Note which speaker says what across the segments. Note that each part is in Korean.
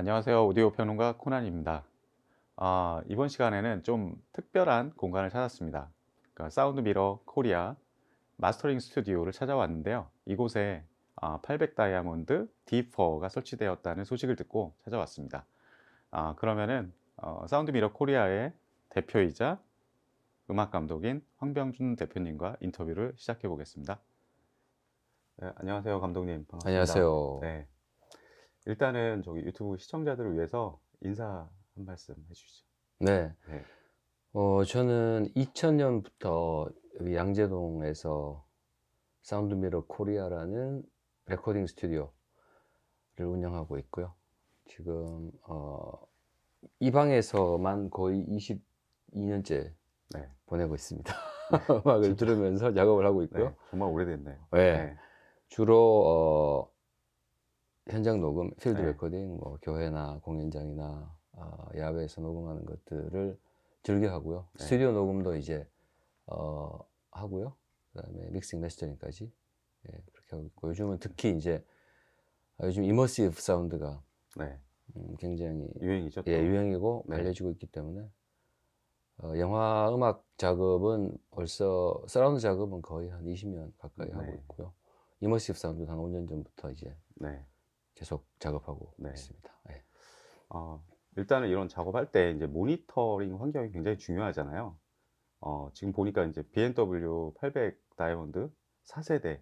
Speaker 1: 안녕하세요 오디오 평론가 코난입니다 아, 이번 시간에는 좀 특별한 공간을 찾았습니다 그러니까 사운드 미러 코리아 마스터링 스튜디오를 찾아왔는데요 이곳에 아, 800 다이아몬드 D4가 설치되었다는 소식을 듣고 찾아왔습니다 아, 그러면은 어, 사운드 미러 코리아의 대표이자 음악 감독인 황병준 대표님과 인터뷰를 시작해 보겠습니다 네, 안녕하세요 감독님 반갑습니다 안녕하세요 네. 일단은 저기 유튜브 시청자들을 위해서 인사 한 말씀 해주시죠.
Speaker 2: 네. 네. 어, 저는 2000년부터 여기 양재동에서 사운드미러 코리아라는 레코딩 스튜디오를 운영하고 있고요. 지금 어, 이 방에서만 거의 22년째 네. 보내고 있습니다. 네. 음악을 들으면서 작업을 하고 있고요. 네, 정말 오래됐네요. 네. 네. 주로 어, 현장 녹음, 필드 네. 레코딩, 뭐 교회나 공연장이나 어, 야외에서 녹음하는 것들을 즐겨 하고요. 네. 스튜디오 녹음도 이제 어, 하고요. 그다음에 믹싱 레스터링까지 예, 그렇게 하고 있고 요즘은 특히 이제 아, 요즘 이머시브 사운드가 네. 음, 굉장히 유행이죠. 예, 유행이고 네. 알려지고 있기 때문에 어, 영화 음악 작업은 벌써 사운드 작업은 거의 한 20년 가까이 네. 하고 있고요. 이머시브 사운드한 5년 전부터 이제 네. 계속 작업하고 네. 있습니다. 네.
Speaker 1: 어, 일단은 이런 작업할 때 이제 모니터링 환경이 굉장히 중요하잖아요. 어, 지금 보니까 이제 BMW 800 다이아몬드 4세대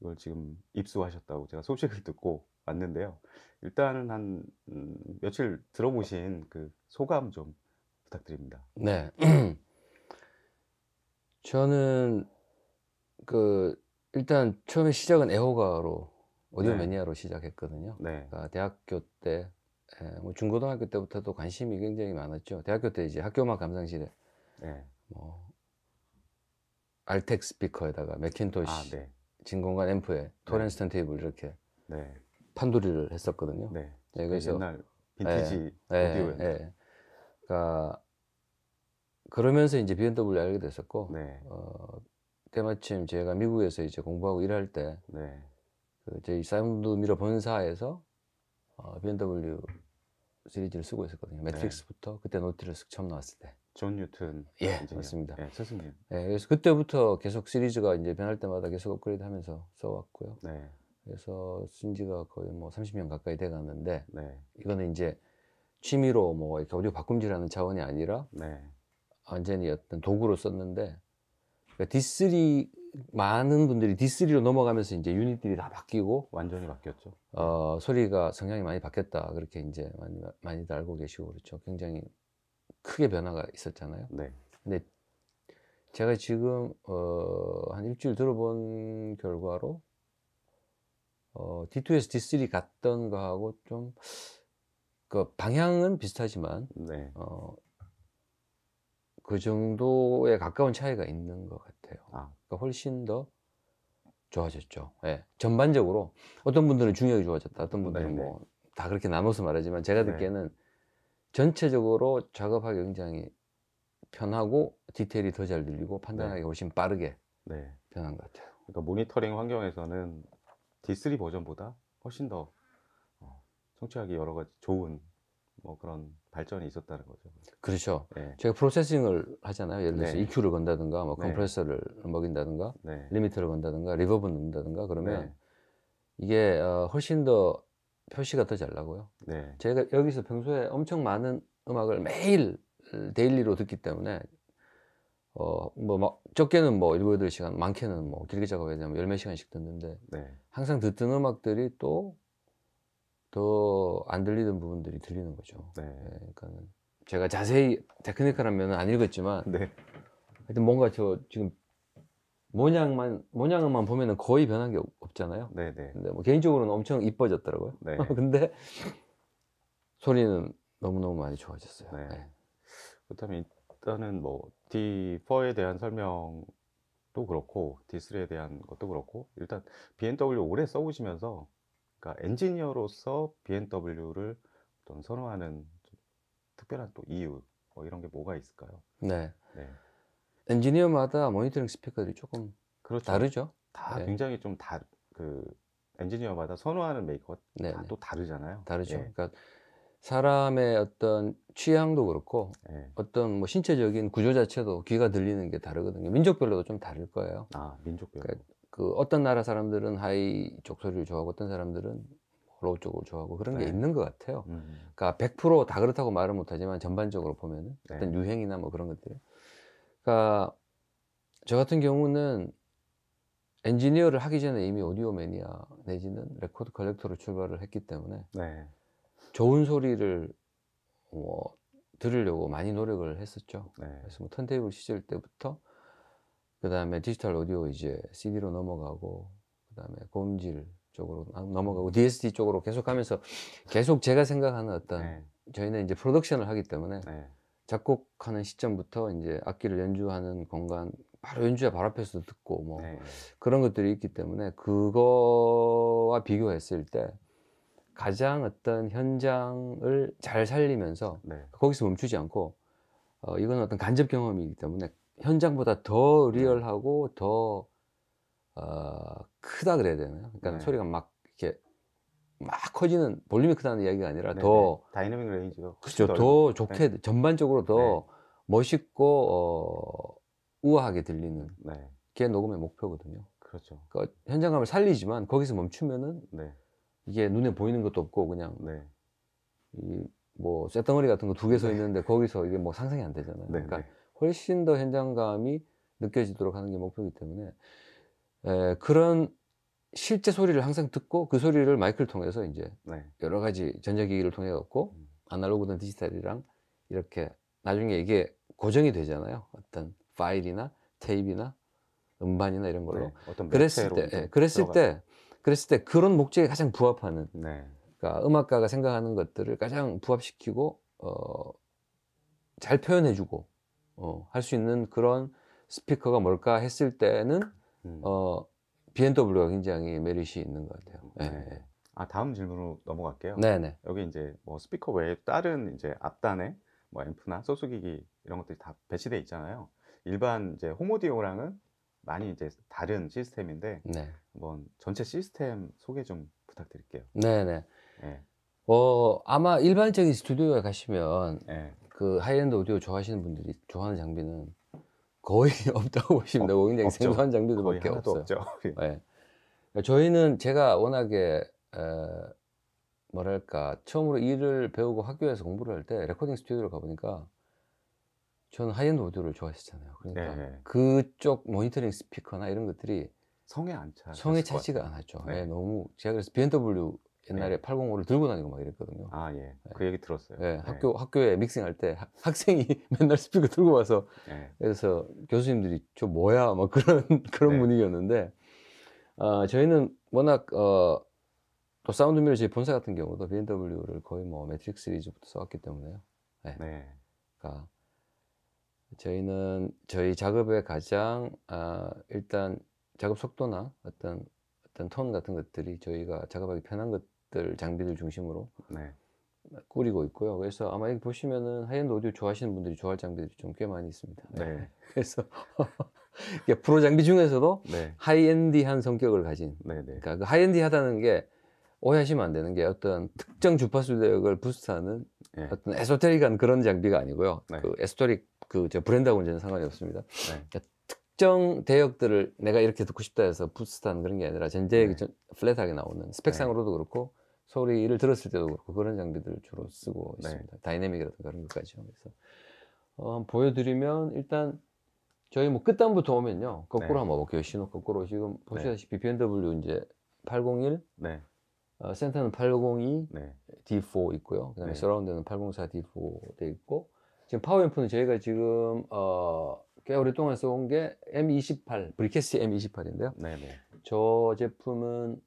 Speaker 1: 이걸 지금 입수하셨다고 제가 소식을 듣고 왔는데요. 일단은 한 음, 며칠 들어보신 그 소감 좀 부탁드립니다.
Speaker 2: 네. 저는 그 일단 처음에 시작은 애호가로 오디오 네. 매니아로 시작했거든요. 네. 그러니까 대학교 때, 예, 뭐 중고등학교 때부터도 관심이 굉장히 많았죠. 대학교 때 이제 학교음악 감상실에 네. 뭐 알텍 스피커에다가 맥킨토시 아, 네. 진공관 앰프에 네. 토렌스턴 테이블 이렇게 네. 판두리를 했었거든요. 네. 네 그래서 옛날 예, 빈티지 예, 오디오였 네. 그러니까 그러면서 이제 BMW 알게 됐었고 어, 때마침 제가 미국에서 이제 공부하고 일할 때 네. 그 저희 사운드 미러 본사에서 어, BMW 시리즈를 쓰고 있었거든요. 매트릭스부터 네. 그때 노티를 처음 나왔을 때. 존 뉴튼. 예, 맞습니다. 예, 스승님. 예, 그래서 그때부터 계속 시리즈가 이제 변할 때마다 계속 업그레이드 하면서 써왔고요. 네. 그래서 쓴 지가 거의 뭐 30년 가까이 돼갔는데 네. 이거는 이제 취미로 뭐 이렇게 오디오 바꿈질하는 차원이 아니라, 네. 완전히 어떤 도구로 썼는데, 그러니까 D3 많은 분들이 D3로 넘어가면서 이제 유닛들이 다 바뀌고 완전히 바뀌었죠. 어, 소리가 성향이 많이 바뀌었다. 그렇게 이제 많이, 많이 알고 계시고 그렇죠. 굉장히 크게 변화가 있었잖아요. 네. 근데 제가 지금 어, 한 일주일 들어본 결과로 어, D2에서 D3 갔던 거하고 좀 그 방향은 비슷하지만 네. 어, 그 정도에 가까운 차이가 있는 것 같아요. 같아요. 아. 그러니까 훨씬 더 좋아졌죠. 예. 전반적으로 어떤 분들은 중요하게 좋아졌다, 어떤 분들은 네, 네. 뭐다 그렇게 나눠서 말하지만 제가 네. 듣기에는 전체적으로 작업하기 굉장히 편하고 디테일이 더 잘 들리고 판단하기 훨씬 빠르게 네. 변한 것 같아요.
Speaker 1: 그러니까 모니터링 환경에서는 D3 버전보다 훨씬 더 청취하기 어, 여러 가지 좋은 뭐 그런 발전이 있었다는 거죠.
Speaker 2: 그렇죠. 네. 제가 프로세싱을 하잖아요. 예를 들어서 네. EQ를 건다든가, 뭐 네. 컴프레서를 먹인다든가, 네. 리미터를 건다든가, 리버브 넣는다든가 그러면 네. 이게 어, 훨씬 더 표시가 더 잘 나고요. 제가 여기서 평소에 엄청 많은 음악을 매일 어, 데일리로 듣기 때문에 어, 뭐, 막, 적게는 뭐, 일곱, 여덟 시간, 많게는 뭐, 길게 작업해야 되면 열몇 시간씩 듣는데, 네. 항상 듣던 음악들이 또 더안 들리던 부분들이 들리는 거죠. 네. 그러니까 제가 자세히 테크니컬한면은안 읽었지만 네. 하여튼 뭔가 저 지금 모양만 모양만 보면은 거의 변한 게 없잖아요. 네네. 네. 근데 뭐 개인적으로는 엄청 이뻐졌더라고요. 네. 근데 소리는 너무 너무 많이 좋아졌어요. 네. 네. 그렇다면
Speaker 1: 일단은 뭐 D4에 대한 설명도 그렇고 D3에 대한 것도 그렇고 일단 BMW 오래 써보시면서 그러니까 엔지니어로서 BMW를 어떤 선호하는 특별한 또 이유 뭐 이런 게 뭐가 있을까요?
Speaker 2: 네. 네. 엔지니어마다 모니터링 스피커들이 조금 그렇죠. 다르죠. 다 네. 굉장히 좀 다 그 엔지니어마다 선호하는 메이커가 다또 다르잖아요. 다르죠. 예. 그러니까 사람의 어떤 취향도 그렇고 예. 어떤 뭐 신체적인 구조 자체도 귀가 들리는 게 다르거든요. 민족별로도 좀 다를 거예요. 아 민족별로. 그러니까 그 어떤 나라 사람들은 하이 족소리를 좋아하고 어떤 사람들은 로우 쪽을 좋아하고 그런 네. 게 있는 것 같아요. 음. 그러니까 100%다 그렇다고 말은 못하지만 전반적으로 보면은 네. 어떤 유행이나 뭐 그런 것들. 그러니까 저 같은 경우는 엔지니어를 하기 전에 이미 오디오 매니아 내지는 레코드 컬렉터로 출발을 했기 때문에 네. 좋은 소리를 뭐 들으려고 많이 노력을 했었죠. 네. 그래서 뭐 턴테이블 시절 때부터 그 다음에 디지털 오디오 이제 CD로 넘어가고 그 다음에 고질 쪽으로 아, 넘어가고 DSD 쪽으로 계속하면서 계속 제가 생각하는 어떤 네. 저희는 이제 프로덕션을 하기 때문에 네. 작곡하는 시점부터 이제 악기를 연주하는 공간 바로 연주자 바로 앞에서 듣고 뭐 네. 그런 것들이 있기 때문에 그거와 비교했을 때 가장 어떤 현장을 잘 살리면서 네. 거기서 멈추지 않고 어, 이건 어떤 간접 경험이기 때문에 현장보다 더 리얼하고 네. 더 어, 크다 그래야 되나요? 그러니까 네. 소리가 막 이렇게 막 커지는 볼륨이 크다는 이야기가 아니라 네네. 더 네. 다이내믹 레인지가 그렇죠. 더 좋게 네. 전반적으로 더 네. 멋있고 어, 우아하게 들리는 네. 게 녹음의 목표거든요. 그렇죠. 그러니까 현장감을 살리지만 거기서 멈추면은 이게 눈에 보이는 것도 없고 그냥 이뭐 쇳덩어리 같은 거 두 개 서 있는데 거기서 이게 뭐 상상이 안 되잖아요. 그러니까 훨씬 더 현장감이 느껴지도록 하는 게 목표이기 때문에 에, 그런 실제 소리를 항상 듣고 그 소리를 마이크를 통해서 이제 네. 여러 가지 전자기기를 통해 갖고 음. 아날로그든 디지털이랑 이렇게 나중에 이게 고정이 되잖아요. 어떤 파일이나 테이프나 음반이나 이런 걸로 네, 어떤 그랬을 때 예, 그랬을 들어가때 그랬을 때 그런 목적에 가장 부합하는 네. 그러니까 음악가가 생각하는 것들을 가장 부합시키고 어, 잘 표현해주고 어, 할 수 있는 그런 스피커가 뭘까 했을 때는 음. 어, BMW가 굉장히 메리시 있는 것 같아요. 네. 네. 아 다음 질문으로 넘어갈게요. 네네.
Speaker 1: 여기 이제 뭐 스피커 외에 다른 이제 앞단에 뭐 앰프나 소수기기 이런 것들이 다 배치돼 있잖아요. 일반 이제 홈오디오랑은 많이 이제 다른 시스템인데 네. 한번 전체 시스템 소개 좀 부탁드릴게요.
Speaker 2: 네네. 네. 어 아마 일반적인 스튜디오에 가시면 네. 그하이엔드 오디오 좋아하시는 분들이 좋아하는 장비는 거의 없다고 보시면 되고 굉장히 없죠. 생소한 장비들밖에 없어요. 없죠. 네. 저희는 제가 워낙에 에, 뭐랄까 처음으로 일을 배우고 학교에서 공부를 할 때 레코딩 스튜디오를 가보니까 저는 하이엔드 오디오를 좋아했잖아요. 그러니까 네, 네. 그쪽 모니터링 스피커나 이런 것들이 성에 안 차. 성에 차지가 않았죠. 네. 네. 너무 제가 그래서 BMW 옛날에 805를 예. 들고 다니고 막 이랬거든요. 아, 예. 예. 그 얘기 들었어요. 예, 예. 학교, 학교에 믹싱할 때 하, 학생이 맨날 스피커 들고 와서 그래서 교수님들이 저 뭐야? 막 그런, 그런 네. 분위기였는데 어, 저희는 워낙 어, 또 사운드미러 저 본사 같은 경우도 BMW를 거의 뭐 매트릭스 시리즈부터 써왔기 때문에요. 네. 네. 그러니까 저희는 저희 작업에 가장 아, 일단 작업 속도나 어떤 어떤 톤 같은 것들이 저희가 작업하기 편한 것 것들 장비들 중심으로 네. 꾸리고 있고요. 그래서 아마 여기 보시면은 하이엔드 오디오 좋아하시는 분들이 좋아할 장비들이 좀 꽤 많이 있습니다. 네. 그래서 프로 장비 중에서도 네. 하이엔디한 성격을 가진. 네, 네, 그러니까 그 하이엔디하다는 게 오해하시면 안 되는 게 어떤 특정 주파수 대역을 부스트하는 네. 어떤 에소테릭한 그런 장비가 아니고요. 네. 그에스토릭그저 브랜드하고는 상관이 없습니다. 그러니까 특정 대역들을 내가 이렇게 듣고 싶다 해서 부스트하는 그런 게 아니라 전제 네. 그 플랫하게 나오는 스펙상으로도 그렇고 소리를 들었을 때도 그렇고 그런 장비들을 주로 쓰고 네. 있습니다. 다이내믹이라든가 그런 것까지 그래서 어, 보여드리면 일단 저희 뭐 끝단부터 오면요 거꾸로 네. 한번 볼게요 신호 거꾸로 지금 네. 보시다시피 BMW 이제 801 어, 센터는 802 D4 있고요 그다음에 서라운드는 804 D4 돼 있고 지금 파워앰프는 저희가 지금 어, 꽤 오랫동안 써온 게 M28 브리케스 M28인데요. 네네. 저 제품은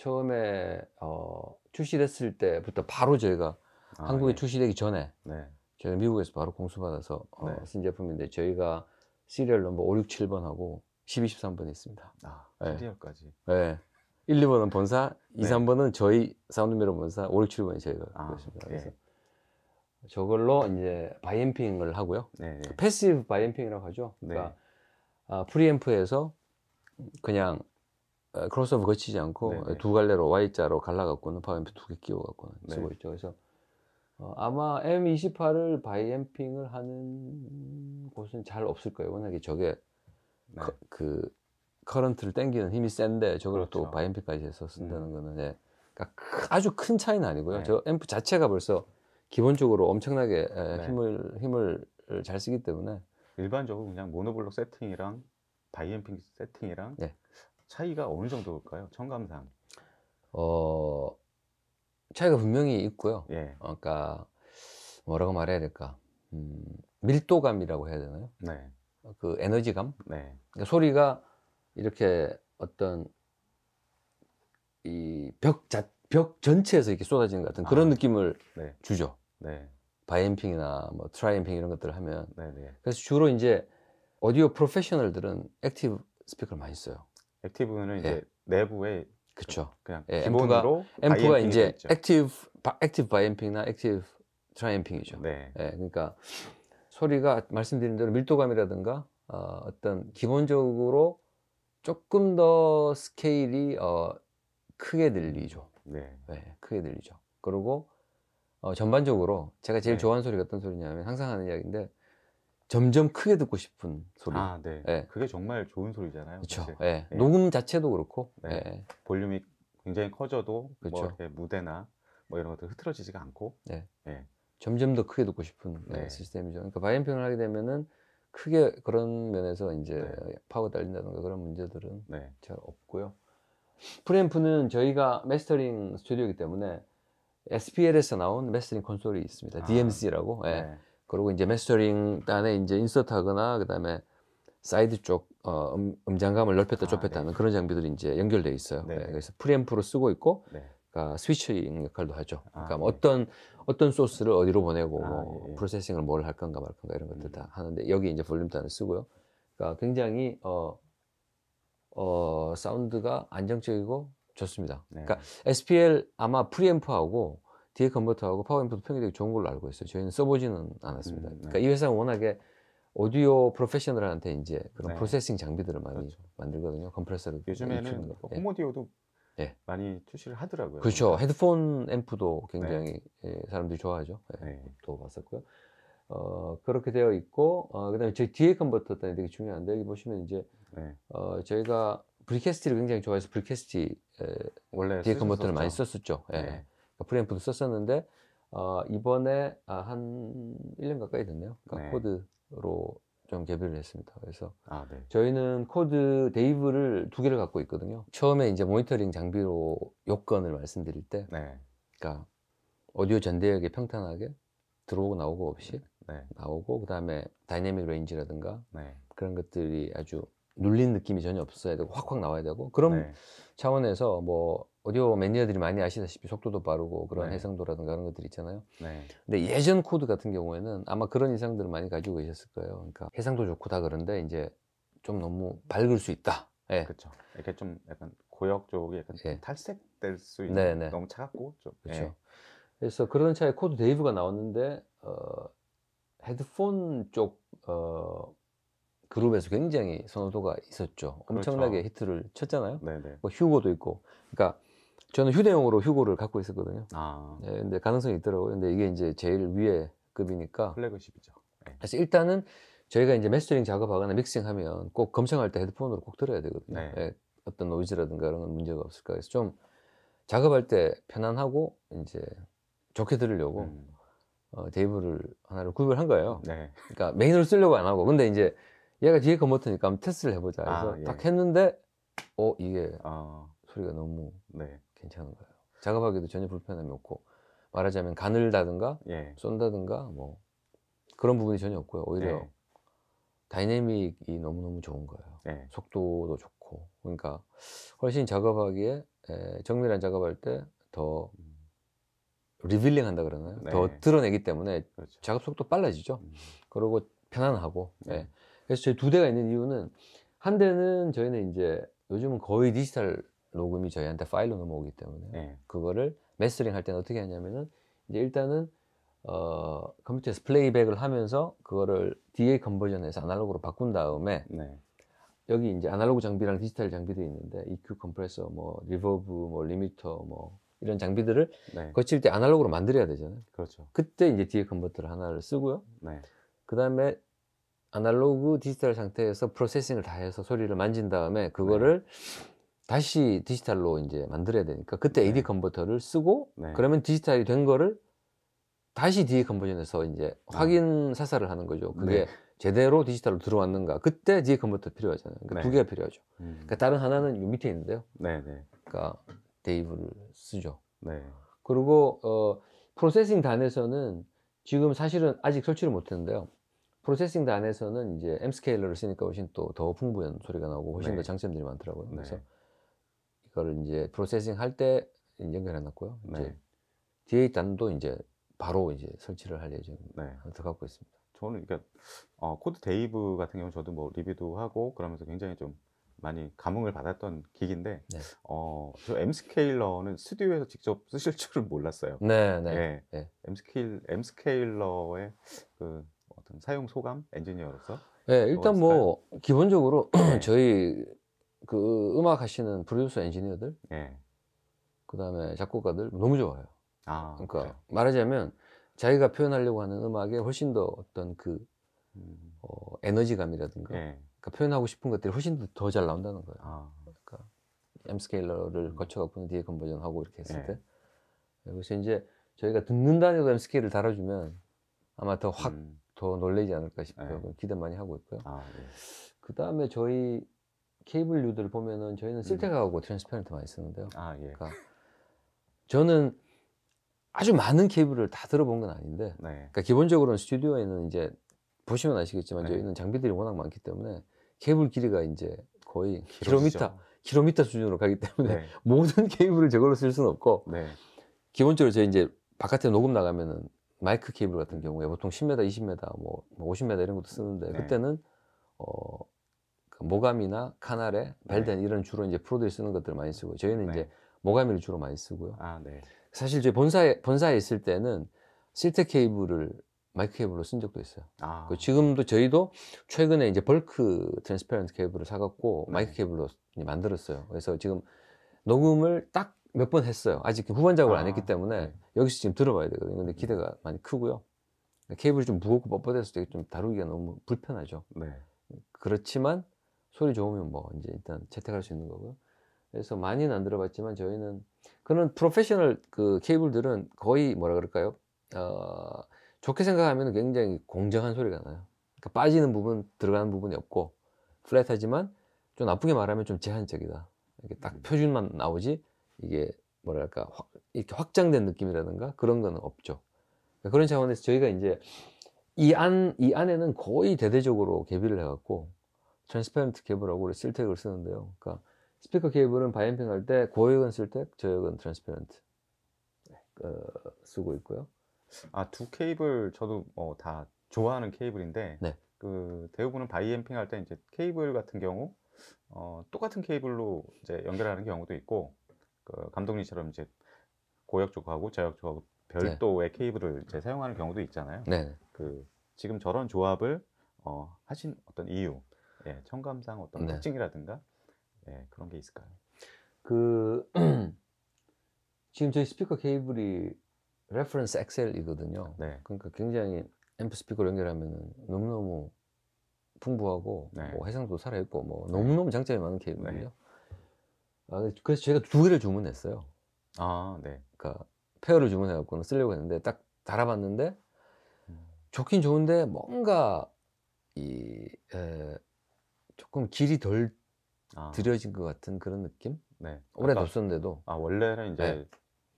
Speaker 2: 처음에 어, 출시됐을 때부터 바로 저희가 아, 한국에 네. 출시되기 전에 네. 저희 미국에서 바로 공수받아서 어, 네. 쓴 제품인데 저희가 시리얼 넘버 567번하고 12, 13번이 있습니다. 아, 네. 시리얼까지. 네. 1, 2번은 본사, 2, 3번은 저희 사운드미러 본사, 5, 6, 7번이 저희가 아, 그렇습니다. 예. 그래서 저걸로 이제 바이앰핑을 하고요. 그 패시브 바이앰핑이라고 하죠. 그러니까 아, 프리앰프에서 그냥 크로스오버 거치지 않고 네네. 네. 두 갈래로 Y자로 갈라갖고는 파워앰프 두개 끼워갖고는 네. 쓰고 있죠. 그래서 어, 아마 M28을 바이앰핑을 하는 곳은 잘 없을 거예요. 워낙에 저게 네. 거, 그, 그 커런트를 땡기는 힘이 센데 저걸 그렇죠. 또 바이앰핑까지 해서 쓴다는 음. 거는 예. 그러니까 아주 큰 차이는 아니고요. 네. 저 앰프 자체가 벌써 기본적으로 엄청나게 네. 힘을 힘을 잘 쓰기 때문에 일반적으로 그냥 모노블록 세팅이랑 바이앰핑 세팅이랑 네. 차이가 어느 정도일까요? 청감상. 어, 차이가 분명히 있고요. 예. 어, 그러니까 뭐라고 말해야 될까? 음, 밀도감이라고 해야 되나요? 네. 그 에너지감? 네. 그러니까 소리가 이렇게 어떤 이벽 자, 벽 전체에서 이렇게 쏟아지는 것 같은 그런 아, 느낌을 네. 주죠. 네. 바이엠핑이나 뭐 트라이엠핑 이런 것들을 하면. 네, 네. 그래서 주로 이제 오디오 프로페셔널들은 액티브 스피커를 많이 써요. 액티브는 예. 이제 예. 내부에 그쵸. 그냥 예, 기본으로 앰프가, 앰프가 이제 있죠. 액티브 바, 액티브 바이앰핑이나 액티브 트라이앰핑이죠. 네. 예, 그러니까 소리가 말씀드린 대로 밀도감이라든가 어, 어떤 기본적으로 조금 더 스케일이 어, 크게 들리죠. 네. 네 크게 들리죠. 그리고 어, 전반적으로 제가 제일 네. 좋아하는 소리가 어떤 소리냐면 항상 하는 이야기인데 점점 크게 듣고 싶은 소리. 아, 네. 예. 그게 정말 좋은 소리잖아요. 그렇죠. 사실. 예. 예. 녹음 자체도 그렇고. 네. 예. 볼륨이
Speaker 1: 굉장히 커져도 뭐 그쵸. 이 무대나 뭐 이런 것들
Speaker 2: 흐트러지지가 않고. 네. 예. 점점 더 크게 듣고 싶은 예, 네. 시스템이죠. 그러니까 바이엠핑을 하게 되면은 크게 그런 면에서 이제 네. 파워 달린다든가 그런 문제들은 네. 잘 없고요. 프레앰프는 저희가 메스터링 스튜디오이기 때문에 SPL에서 나온 메스터링 콘솔이 있습니다. 아, DMC라고. 예. 네. 그리고 이제 메스터링단에 이제 인서트하거나 그다음에 사이드 쪽 어, 음, 음 장감을 넓혔다 좁혔다 는 아, 네. 그런 장비들이 이제 연결돼 있어요. 네. 네, 그래서 프리앰프로 쓰고 있고 네. 그러니까 스위치 역할도 하죠. 아, 그러니까 뭐 네. 어떤 어떤 소스를 어디로 보내고 아, 뭐 예, 예. 프로세싱을 뭘 할 건가 말 건가 이런 것들 음. 다 하는데 여기 이제 볼륨단을 쓰고요. 그러니까 굉장히 어, 어 사운드가 안정적이고 좋습니다. 네. 그러니까 SPL 아마 프리앰프하고 DA 컨버터하고 파워 앰프도 평이 되게 좋은 걸로 알고 있어요. 저희는 써보지는 않았습니다. 음, 네. 그러니까 이 회사는 워낙에 오디오 프로페셔널한테 이제 그런 네. 프로세싱 장비들을 많이 그렇죠. 만들거든요. 컴프레서를 요즘에는 뭐 예. 홈오디오도 예.
Speaker 1: 많이 출시를 하더라고요. 그렇죠. 그러니까.
Speaker 2: 헤드폰 앰프도 굉장히 네. 예, 사람들이 좋아하죠. 예, 네. 또 봤었고요. 어, 그렇게 되어 있고, 어, 그 다음에 저희 DA 컨버터가 되게 중요한데, 여기 보시면 이제, 네. 어, 저희가 브리캐스티를 굉장히 좋아해서 브리캐스티, 에, 원래 DA 컨버터를 많이 썼었죠. 예. 네. 어, 프리앰프도 썼었는데 어, 이번에 아, 한 1년 가까이 됐네요. 그러니까 네. 코드로 좀 개별을 했습니다. 그래서 아, 네. 저희는 코드 데이브를 두 개를 갖고 있거든요. 처음에 이제 모니터링 장비로 요건을 말씀드릴 때, 네. 그러니까 오디오 전대역에 평탄하게 들어오고 나오고 없이 네. 나오고 그 다음에 다이내믹 레인지라든가 네. 그런 것들이 아주 눌린 느낌이 전혀 없어야 되고 확확 나와야 되고 그런 네. 차원에서 뭐 오디오 매니아들이 많이 아시다시피 속도도 빠르고 그런 네. 해상도라든가 그런 것들 있잖아요. 네. 근데 예전 코드 같은 경우에는 아마 그런 인상들을 많이 가지고 계셨을 거예요. 그러니까 해상도 좋고 다 그런데 이제 좀 너무 밝을 수 있다. 예. 그렇죠. 이렇게 좀 약간 고역 쪽이 약간 예. 탈색될 수 있는 네네. 너무 차갑고 좀. 그렇죠. 예. 그래서 그런 차에 코드 데이브가 나왔는데 어 헤드폰 쪽어 그룹에서 굉장히 선호도가 있었죠. 엄청나게 그렇죠. 히트를 쳤잖아요. 네네. 뭐 휴고도 있고. 그러니까 저는 휴대용으로 휴고를 갖고 있었거든요. 아. 네, 근데 가능성이 있더라고요. 근데 이게 이제 제일 위에 급이니까. 플래그십이죠. 네. 그래서 일단은 저희가 이제 메스터링 작업하거나 믹싱하면 꼭 검청할 때 헤드폰으로 꼭 들어야 되거든요. 네. 네, 어떤 노이즈라든가 이런 건 문제가 없을까 해서 좀 작업할 때 편안하고 이제 좋게 들으려고 음. 어, 데이블을 하나를 구입을 한 거예요. 네. 그러니까 메인으로 쓰려고 안 하고 근데 이제 얘가 뒤에 거 못하니까 한번 테스트를 해보자 해서 아, 예. 딱 했는데 어 이게 아, 소리가 너무 네. 괜찮은 거예요. 작업하기도 전혀 불편함이 없고 말하자면 가늘다든가 예. 쏜다든가 뭐 그런 부분이 전혀 없고요. 오히려 예. 다이내믹이 너무너무 좋은 거예요. 예. 속도도 좋고 그러니까 훨씬 작업하기에 에, 정밀한 작업할 때 더 리빌링 한다 그러나요? 네. 더 드러내기 때문에 그렇죠. 작업 속도 빨라지죠. 음. 그리고 편안하고 네. 예. 그래서 저희 두 대가 있는 이유는 한 대는 저희는 이제 요즘은 거의 디지털 녹음이 저희한테 파일로 넘어오기 때문에 네. 그거를 메스터링 할 때는 어떻게 하냐면은 이제 일단은 어, 컴퓨터에서 플레이백을 하면서 그거를 DA 컨버전에서 아날로그로 바꾼 다음에 네. 여기 이제 아날로그 장비랑 디지털 장비도 있는데 EQ 컴프레서, 뭐 리버브, 뭐 리미터, 뭐 이런 장비들을 네. 거칠 때 아날로그로 만들어야 되잖아요. 그렇죠. 그때 이제 DA 컨버터를 하나를 쓰고요. 네. 그 다음에 아날로그 디지털 상태에서 프로세싱을 다 해서 소리를 만진 다음에 네. 그거를 네. 다시 디지털로 이제 만들어야 되니까 그때 AD 네. 컨버터를 쓰고 네. 그러면 디지털이 된 거를 다시 DA 컨버전에서 이제 아. 확인 사살을 하는 거죠. 그게 제대로 디지털로 들어왔는가. 그때 DA 컨버터 필요하잖아요. 그러니까 두 개가 필요하죠. 음. 그러니까 다른 하나는 요 밑에 있는데요. 그러니까 데이브를 쓰죠. 네. 그리고 어, 프로세싱 단에서는 지금 사실은 아직 설치를 못했는데요. 프로세싱 단에서는 이제 M 스케일러를 쓰니까 훨씬 또 더 풍부한 소리가 나오고 훨씬 네. 더 장점들이 많더라고요. 네. 그래서 이거를 이제 프로세싱 할 때 연결해 놨고요. 이제 네. DA 단도 이제 바로 이제 설치를 할 예정입니다. 네. 들어갖고 있습니다. 저는 그러니까 어, 코드
Speaker 1: 데이브 같은 경우 는 저도 뭐 리뷰도 하고 그러면서 굉장히 좀 많이 감흥을 받았던 기기인데 네. 어, 저 M 스케일러는 스튜디오에서 직접 쓰실 줄은 몰랐어요. 네, 네. 예. 네. 네. M 스케일 M 스케일러의 그어 사용 소감 엔지니어로서?
Speaker 2: 네, 일단 뭐 기본적으로 네. 저희 그 음악 하시는 프로듀서 엔지니어들, 네. 그 다음에 작곡가들 너무 좋아요. 아, 그러니까 그래요? 말하자면 자기가 표현하려고 하는 음악에 훨씬 더 어떤 그 음. 어, 에너지감이라든가 네. 그러니까 표현하고 싶은 것들이 훨씬 더 잘 나온다는 거예요. 아. 그러니까 엠 스케일러를 거쳐갖고 뒤에 컨버전하고 이렇게 했을 네. 때 네, 그래서 이제 저희가 듣는다는 엠 스케일을 달아주면 아마 더확 음. 더 놀래지 않을까 싶어요. 네. 기대 많이 하고 있고요. 아, 네. 그 다음에 저희 케이블 뉴들 보면은 저희는 쓸데가하고 음. 트랜스페런트 많이 쓰는데요. 아, 예. 그러니까 저는 아주 많은 케이블을 다 들어본 건 아닌데, 네. 그러니까 기본적으로는 스튜디오에는 이제 보시면 아시겠지만 네. 저희는 장비들이 워낙 많기 때문에 케이블 길이가 이제 거의 길 킬로미터 킬로미터 수준으로 가기 때문에 네. 모든 케이블을 저걸로 쓸 수는 없고 네. 기본적으로 저희 이제 바깥에 녹음 나가면은 마이크 케이블 같은 경우에 보통 10m, 20m, 뭐 50m 뭐 이런 것도 쓰는데 네. 그때는 어, 그 모가미나 카나레 네. 벨덴 네. 이런 주로 이제 프로들이 쓰는 것들을 많이 쓰고 저희는 네. 이제 모가미를 주로 많이 쓰고요. 아, 네. 사실 저희 본사에 본사에 있을 때는 실태 케이블을 마이크 케이블로 쓴 적도 있어요. 아. 그 지금도 저희도 최근에 이제 벌크 트랜스페런트 케이블을 사갖고 네. 마이크 케이블로 만들었어요. 그래서 지금 녹음을 딱 몇번 했어요. 아직 후반 작업을 아. 안 했기 아. 때문에 여기서 지금 들어봐야 되거든요. 근데 기대가 음. 많이 크고요. 케이블이 좀 무겁고 뻣뻣해서 되게 좀 다루기가 너무 불편하죠. 네. 그렇지만 소리 좋으면 뭐 이제 일단 채택할 수 있는 거고요. 그래서 많이는 안 들어봤지만 저희는 그런 프로페셔널 그 케이블들은 거의 뭐라 그럴까요? 어, 좋게 생각하면 굉장히 공정한 소리가 나요. 그러니까 빠지는 부분, 들어가는 부분이 없고 플랫하지만 좀 나쁘게 말하면 좀 제한적이다. 이렇게 딱 음. 표준만 나오지 이게 뭐랄까 확, 이렇게 확장된 느낌이라든가 그런 거는 없죠. 그러니까 그런 차원에서 저희가 이제 이 안 이 안에는 거의 대대적으로 개비를 해갖고 트랜스퍼런트 케이블하고 실텍을 쓰는데요. 그러니까 스피커 케이블은 바이앤핑할 때 고역은 실텍, 저역은 트랜스퍼런트 어, 네, 그, 쓰고
Speaker 1: 있고요. 아 두 케이블 저도 어, 다 좋아하는 케이블인데 네. 그 대부분은 바이앤핑할때 이제 케이블 같은 경우 어, 똑같은 케이블로 이제 연결하는 경우도 있고 그 감독님처럼 이제 고역 쪽하고 자역 쪽하고 네. 별도의 케이블을 이제 사용하는 경우도 있잖아요. 네. 그 지금 저런 조합을 어, 하신 어떤 이유, 예, 청감상 어떤 네. 특징이라든가 예,
Speaker 2: 그런 게 있을까요? 그 지금 저희 스피커 케이블이 레퍼런스 엑셀이거든요. 네. 그러니까 굉장히 앰프 스피커 연결하면 너무너무 풍부하고 네. 뭐 해상도 살아있고 뭐 네. 너무너무 장점이 많은 케이블이에요. 네. 아, 그래서 제가 두 개를 주문했어요. 아, 네. 그니까 페어를 주문해갖고는 쓰려고 했는데 딱 달아봤는데 좋긴 좋은데 뭔가 이 에, 조금 길이 덜 아. 들여진 것 같은 그런 느낌?
Speaker 1: 네. 오래 그러니까 뒀었는데도. 아 원래는 이제 네.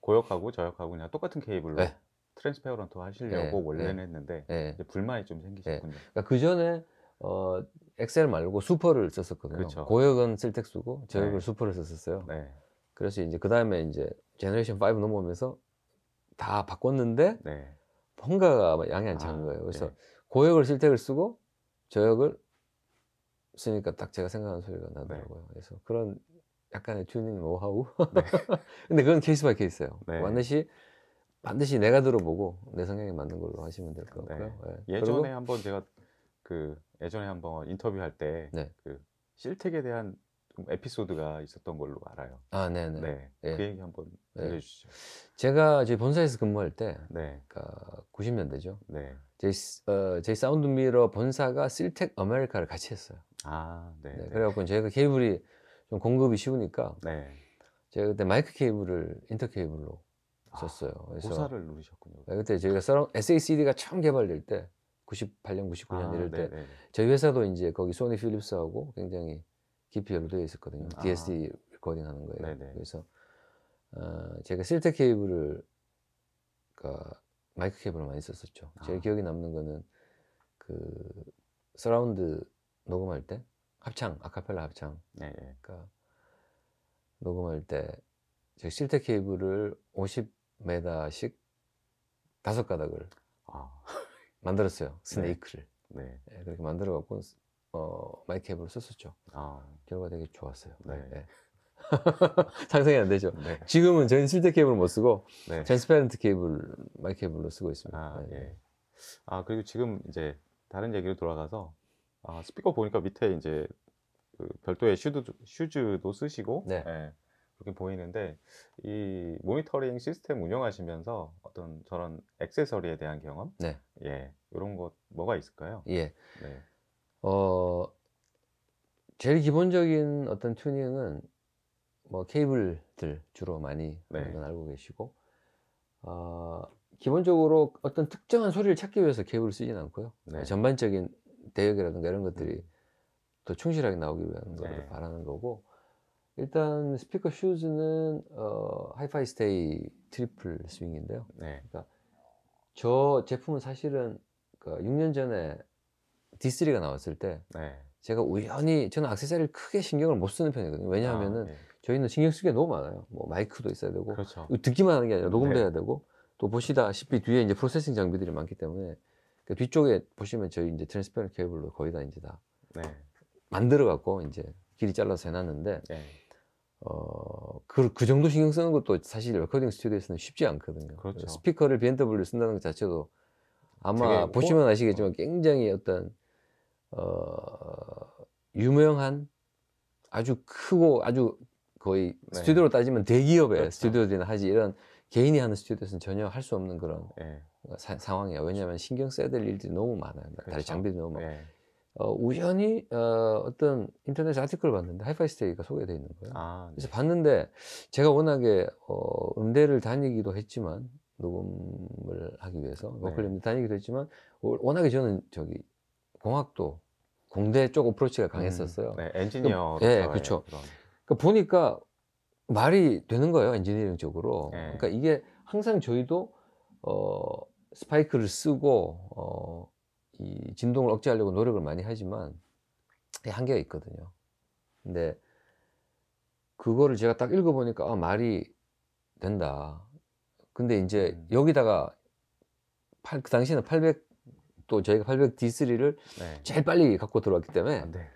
Speaker 1: 고역하고 저역하고 그냥 똑같은 케이블로 네.
Speaker 2: 트랜스페어런트 하시려고 네. 원래는 네. 했는데 네. 이제 불만이 좀 생기셨군요. 그러니까 그 전에 어, 엑셀 말고 수퍼를 썼었거든요. 그렇 고역은 쓸텍스고 저역을 네. 수퍼를 썼었어요. 네. 그래서 이제 그 다음에 이제 제너레이션 5 넘어오면서 다 바꿨는데 네. 뭔가가 양이 안 차는 아, 거예요. 그래서 네. 고역을 실택을 쓰고 저역을 쓰니까 딱 제가 생각하는 소리가 나더라고요. 네. 그래서 그런 약간의 튜닝 노하우. 네. 근데 그건 케이스 바이 케이스예요. 네. 반드시 반드시 내가 들어보고 내 성향에 맞는 걸로 하시면 될것 같고요. 예전에 한번 제가 그
Speaker 1: 예전에 한번 인터뷰할 때그 네. 실택에 대한 에피소드가 있었던 걸로
Speaker 2: 알아요. 아, 네네. 네. 예. 그 얘기 한번 예. 들려주시죠. 제가 저희 본사에서 근무할 때, 네. 그 그러니까 90년대죠. 네. 저희, 어, 저희 사운드미러 본사가 실텍 아메리카를 같이 했어요. 아, 네. 네 그래갖고 저희가 그 케이블이 좀 공급이 쉬우니까, 네. 제가 그때 마이크 케이블을 인터 케이블로 아, 썼어요. 그래서 고사를 누리셨군요. 그때 저희가 SACD가 처음 개발될 때, 98년, 99년 아, 이럴 때 네네. 네. 저희 회사도 이제 거기 소니 필립스하고 굉장히 깊이 연루되어 있었거든요. 아. DSD 레코딩 하는 거예요. 네네. 네. 그래서 어, 제가 실태 케이블을 그러니까 마이크 케이블을 많이 썼었죠. 아. 제일 기억에 남는 거는 그 서라운드 녹음할 때 합창, 아카펠라 합창. 네네. 네. 그러니까 녹음할 때 제가 실태 케이블을 50m씩 다섯 가닥을 아. 만들었어요. 스네이크를. 네. 네, 예, 그렇게 만들어 갖고 어, 마이크 앱으로 썼었죠. 아. 결과 되게 좋았어요. 네. 네. 상상이 안 되죠. 네. 지금은 저는 실제 케이블 못 쓰고 네. 트랜스페런트 케이블 마이크 케이블로 쓰고 있습니다. 아, 예. 예. 아 그리고
Speaker 1: 지금 이제
Speaker 2: 다른 얘기로 돌아가서
Speaker 1: 아, 스피커 보니까 밑에 이제 그 별도의 슈즈, 슈즈도 쓰시고 네. 예. 그렇게 보이는데 이 모니터링 시스템 운영하시면서 어떤 저런 액세서리에 대한 경험, 네. 예, 이런 것 뭐가 있을까요? 예,
Speaker 2: 네. 어 제일 기본적인 어떤 튜닝은 뭐 케이블들 주로 많이 네. 알고 계시고 어, 기본적으로 어떤 특정한 소리를 찾기 위해서 케이블을 쓰진 않고요. 네. 그러니까 전반적인 대역이라든가 이런 것들이 음. 더 충실하게 나오기 위한 네. 걸 바라는 거고 일단 스피커 슈즈는 어, 하이파이 스테이 트리플 스윙인데요. 네. 그러니까 저 제품은 사실은 그 6년 전에 D3가 나왔을 때 네. 제가 우연히 저는 악세사리를 크게 신경을 못 쓰는 편이거든요. 왜냐하면은 아, 네. 저희는 신경 쓰게 너무 많아요. 뭐 마이크도 있어야 되고 그렇죠. 듣기만 하는 게 아니라 녹음도 네. 해야 되고 또 보시다시피 뒤에 이제 프로세싱 장비들이 많기 때문에 그 뒤쪽에 보시면 저희 이제 트랜스퍼런 케이블로 거의 다 이제 다 네. 만들어 갖고 이제 길이 잘라서 해놨는데 네. 어, 그, 그 정도 신경 쓰는 것도 사실 레코딩 스튜디오에서는 쉽지 않거든요. 그렇죠. 스피커를 BMW 쓴다는 것 자체도 아마 보시면 뭐, 아시겠지만 어. 굉장히 어떤, 어, 유명한 아주 크고 아주 거의 네. 스튜디오로 따지면 대기업의 그렇죠. 스튜디오들이나 하지 이런 개인이 하는 스튜디오에서는 전혀 할 수 없는 그런 네. 사, 상황이에요 왜냐하면 신경 써야 될 일들이 너무 많아요. 그렇죠. 다리 장비도 너무 많아요. 네. 예. 어, 우연히 어, 어떤 인터넷 아티클을 봤는데 하이파이스테이가 소개되어 있는 거예요. 아, 네. 그래서 봤는데 제가 워낙에 어, 음대를 다니기도 했지만 녹음을 하기 위해서 로컬 네. 음대 다니기도 했지만 워낙에 저는 저기 공학도 공대 쪽 어프로치가 음, 강했었어요. 음, 네, 엔지니어. 그, 네, 그렇죠. 그러니까 보니까 말이 되는 거예요, 엔지니어링 쪽으로. 네. 그러니까 이게 항상 저희도 어, 스파이크를 쓰고 어, 이 진동을 억제하려고 노력을 많이 하지만 한계가 있거든요. 근데 그거를 제가 딱 읽어보니까 아, 말이 된다. 근데 이제 음. 여기다가 팔, 그 당시에는 800또 저희가 800D3를 네. 제일 빨리 갖고 들어왔기 때문에 아, 네.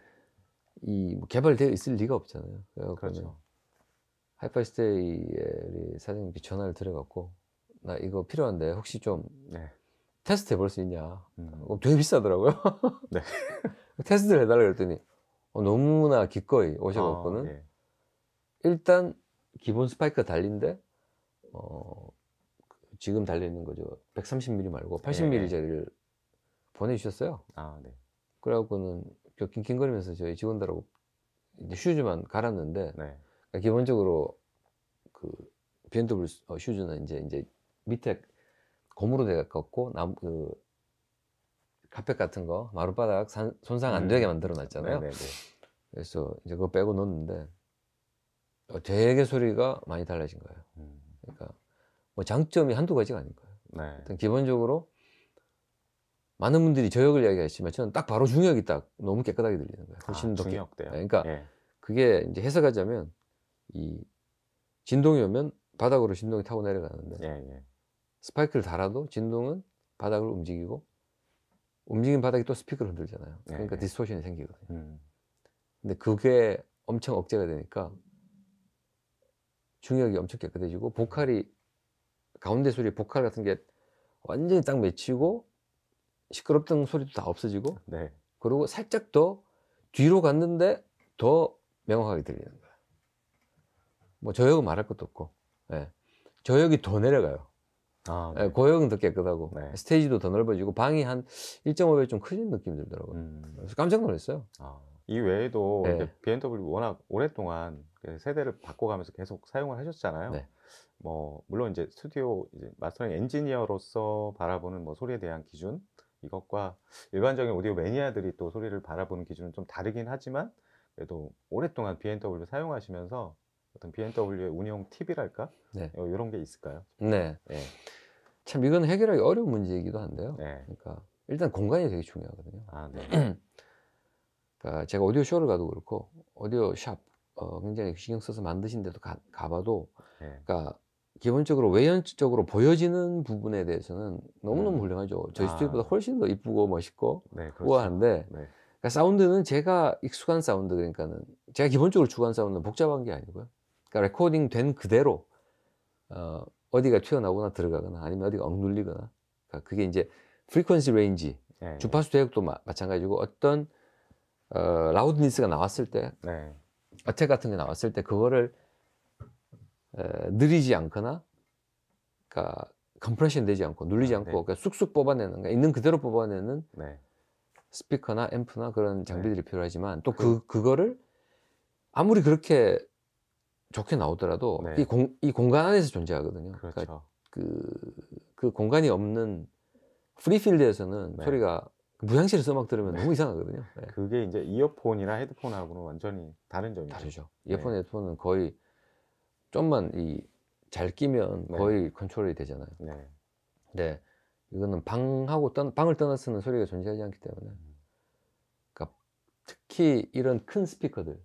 Speaker 2: 이 뭐 개발되어 있을 리가 없잖아요. 그렇죠. 하이파이스테이의 사장님께 전화를 드려갖고 나 이거 필요한데 혹시 좀 네. 테스트 해볼 수 있냐. 음. 어, 되게 비싸더라고요. 네. 테스트를 해달라 그랬더니 어, 너무나 기꺼이 오셔갖고는 아, 예. 일단 기본 스파이크가 달린데 어, 지금 달려있는 거죠. 130mm 말고 80mm짜리를 예. 보내주셨어요. 아, 네. 그래갖고는 낑낑거리면서 저희 직원들하고 슈즈만 갈았는데 네. 그러니까 기본적으로 그 BMW 어, 슈즈는 이제 이제 밑에 고무로 돼 갖고 나그 카펫 같은 거 마룻바닥 산, 손상 안 네. 되게 만들어 놨잖아요. 네, 네, 그래서 이제 그거 빼고 넣는데 었 어, 되게 소리가 많이 달라진 거예요. 음. 그러니까 뭐 장점이 한두 가지가 아닌 거예요. 네. 일단 기본적으로 많은 분들이 저역을 이야기하시지만 저는 딱 바로 중역이 딱 너무 깨끗하게 들리는 거예요. 아, 훨씬 아, 더 중역대요. 그러니까 예. 그게 이제 해석하자면 이 진동이 오면 바닥으로 진동이 타고 내려가는데 예, 예. 스파이크를 달아도 진동은 바닥을 움직이고 움직인 바닥이 또 스피커를 흔들잖아요. 네, 그러니까 네. 디스토션이 생기거든요. 음. 근데 그게 엄청 억제가 되니까 중력이 엄청 깨끗해지고 보컬이 가운데 소리 보컬 같은 게 완전히 딱 맺히고 시끄럽던 소리도 다 없어지고 네. 그리고 살짝 더 뒤로 갔는데 더 명확하게 들리는 거예요. 뭐 저역은 말할 것도 없고 예. 저역이 더 내려가요. 아, 네. 예, 고형 도 깨끗하고 네. 스테이지도 더 넓어지고 방이 한 1.5배 좀 커진 느낌이 들더라고요. 음. 그래서 깜짝 놀랐어요. 아.
Speaker 1: 이 외에도 네. BMW 워낙 오랫동안 그 세대를 바꿔가면서 계속 사용을 하셨잖아요. 네. 뭐 물론 이제 스튜디오 이제 마스터링 엔지니어로서 바라보는 뭐 소리에 대한 기준 이것과 일반적인 오디오 매니아들이 또 소리를 바라보는 기준은 좀 다르긴 하지만 그래도 오랫동안 BMW 사용하시면서 어떤 BMW의 운영 팁이랄까 네. 이런 어, 게 있을까요?
Speaker 2: 네. 네. 참 이건 해결하기 어려운 문제이기도 한데요. 네. 그러니까 일단 공간이 되게 중요하거든요. 아, 네. 그러니까 제가 오디오 쇼를 가도 그렇고 오디오 샵 어, 굉장히 신경 써서 만드신데도 가, 가봐도 네. 그러니까 기본적으로 외연적으로 보여지는 부분에 대해서는 너무너무 음. 훌륭하죠. 저희 아. 스튜디오보다 훨씬 더 이쁘고 멋있고 네, 그렇죠. 우아한데 네. 그러니까 사운드는 제가 익숙한 사운드 그러니까는 제가 기본적으로 추구한 사운드는 복잡한 게 아니고요. 그러니까 레코딩 된 그대로 어, 어디가 튀어나오거나 들어가거나 아니면 어디가 억눌리거나 그러니까 그게 이제 프리퀀시 레인지 네. 주파수 대역도 마, 찬가지고 어떤 어, 라우드니스가 나왔을 때 네. 어택 같은 게 나왔을 때 그거를 에, 어, 느리지 않거나 그러니까 컴프레션 되지 않고 눌리지 아, 않고 네. 그러니까 쑥쑥 뽑아내는 그러니까 있는 그대로 뽑아내는 네. 스피커나 앰프나 그런 장비들이 네. 필요하지만 또그 아, 그거를 아무리 그렇게 좋게 나오더라도 네. 이, 공, 이 공간 안에서 존재하거든요. 그러니까 그렇죠. 그러니까 그, 그 공간이 없는 프리필드에서는 네. 소리가 무향실에서 음악 들으면 네. 너무 이상하거든요. 네. 그게 이제 이어폰이나 헤드폰하고는 완전히 다른 점이죠. 다르죠. 네. 이어폰, 헤드폰은 거의 좀만 이 잘 끼면 네. 거의 컨트롤이 되잖아요. 네. 근 이거는 방하고 떠, 방을 떠나 쓰는 소리가 존재하지 않기 때문에. 음. 그러니까 특히 이런 큰 스피커들,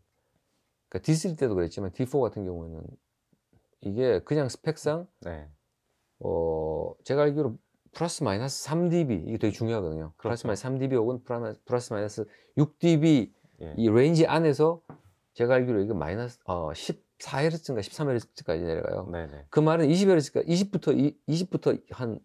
Speaker 2: 그러니까 D3 때도 그랬지만 D4 같은 경우에는 이게 그냥 스펙상 네. 어 제가 알기로 플러스 마이너스 3dB 이게 되게 중요하거든요. 그렇죠. 플러스 마이너스 3dB 혹은 플러스 마이너스 6dB 예. 이 레인지 안에서 제가 알기로 이게 마이너스 어 14헤르츠인가 13헤르츠까지 내려가요. 네네. 네. 그 말은 20헤르츠까 20부터 20부터 한2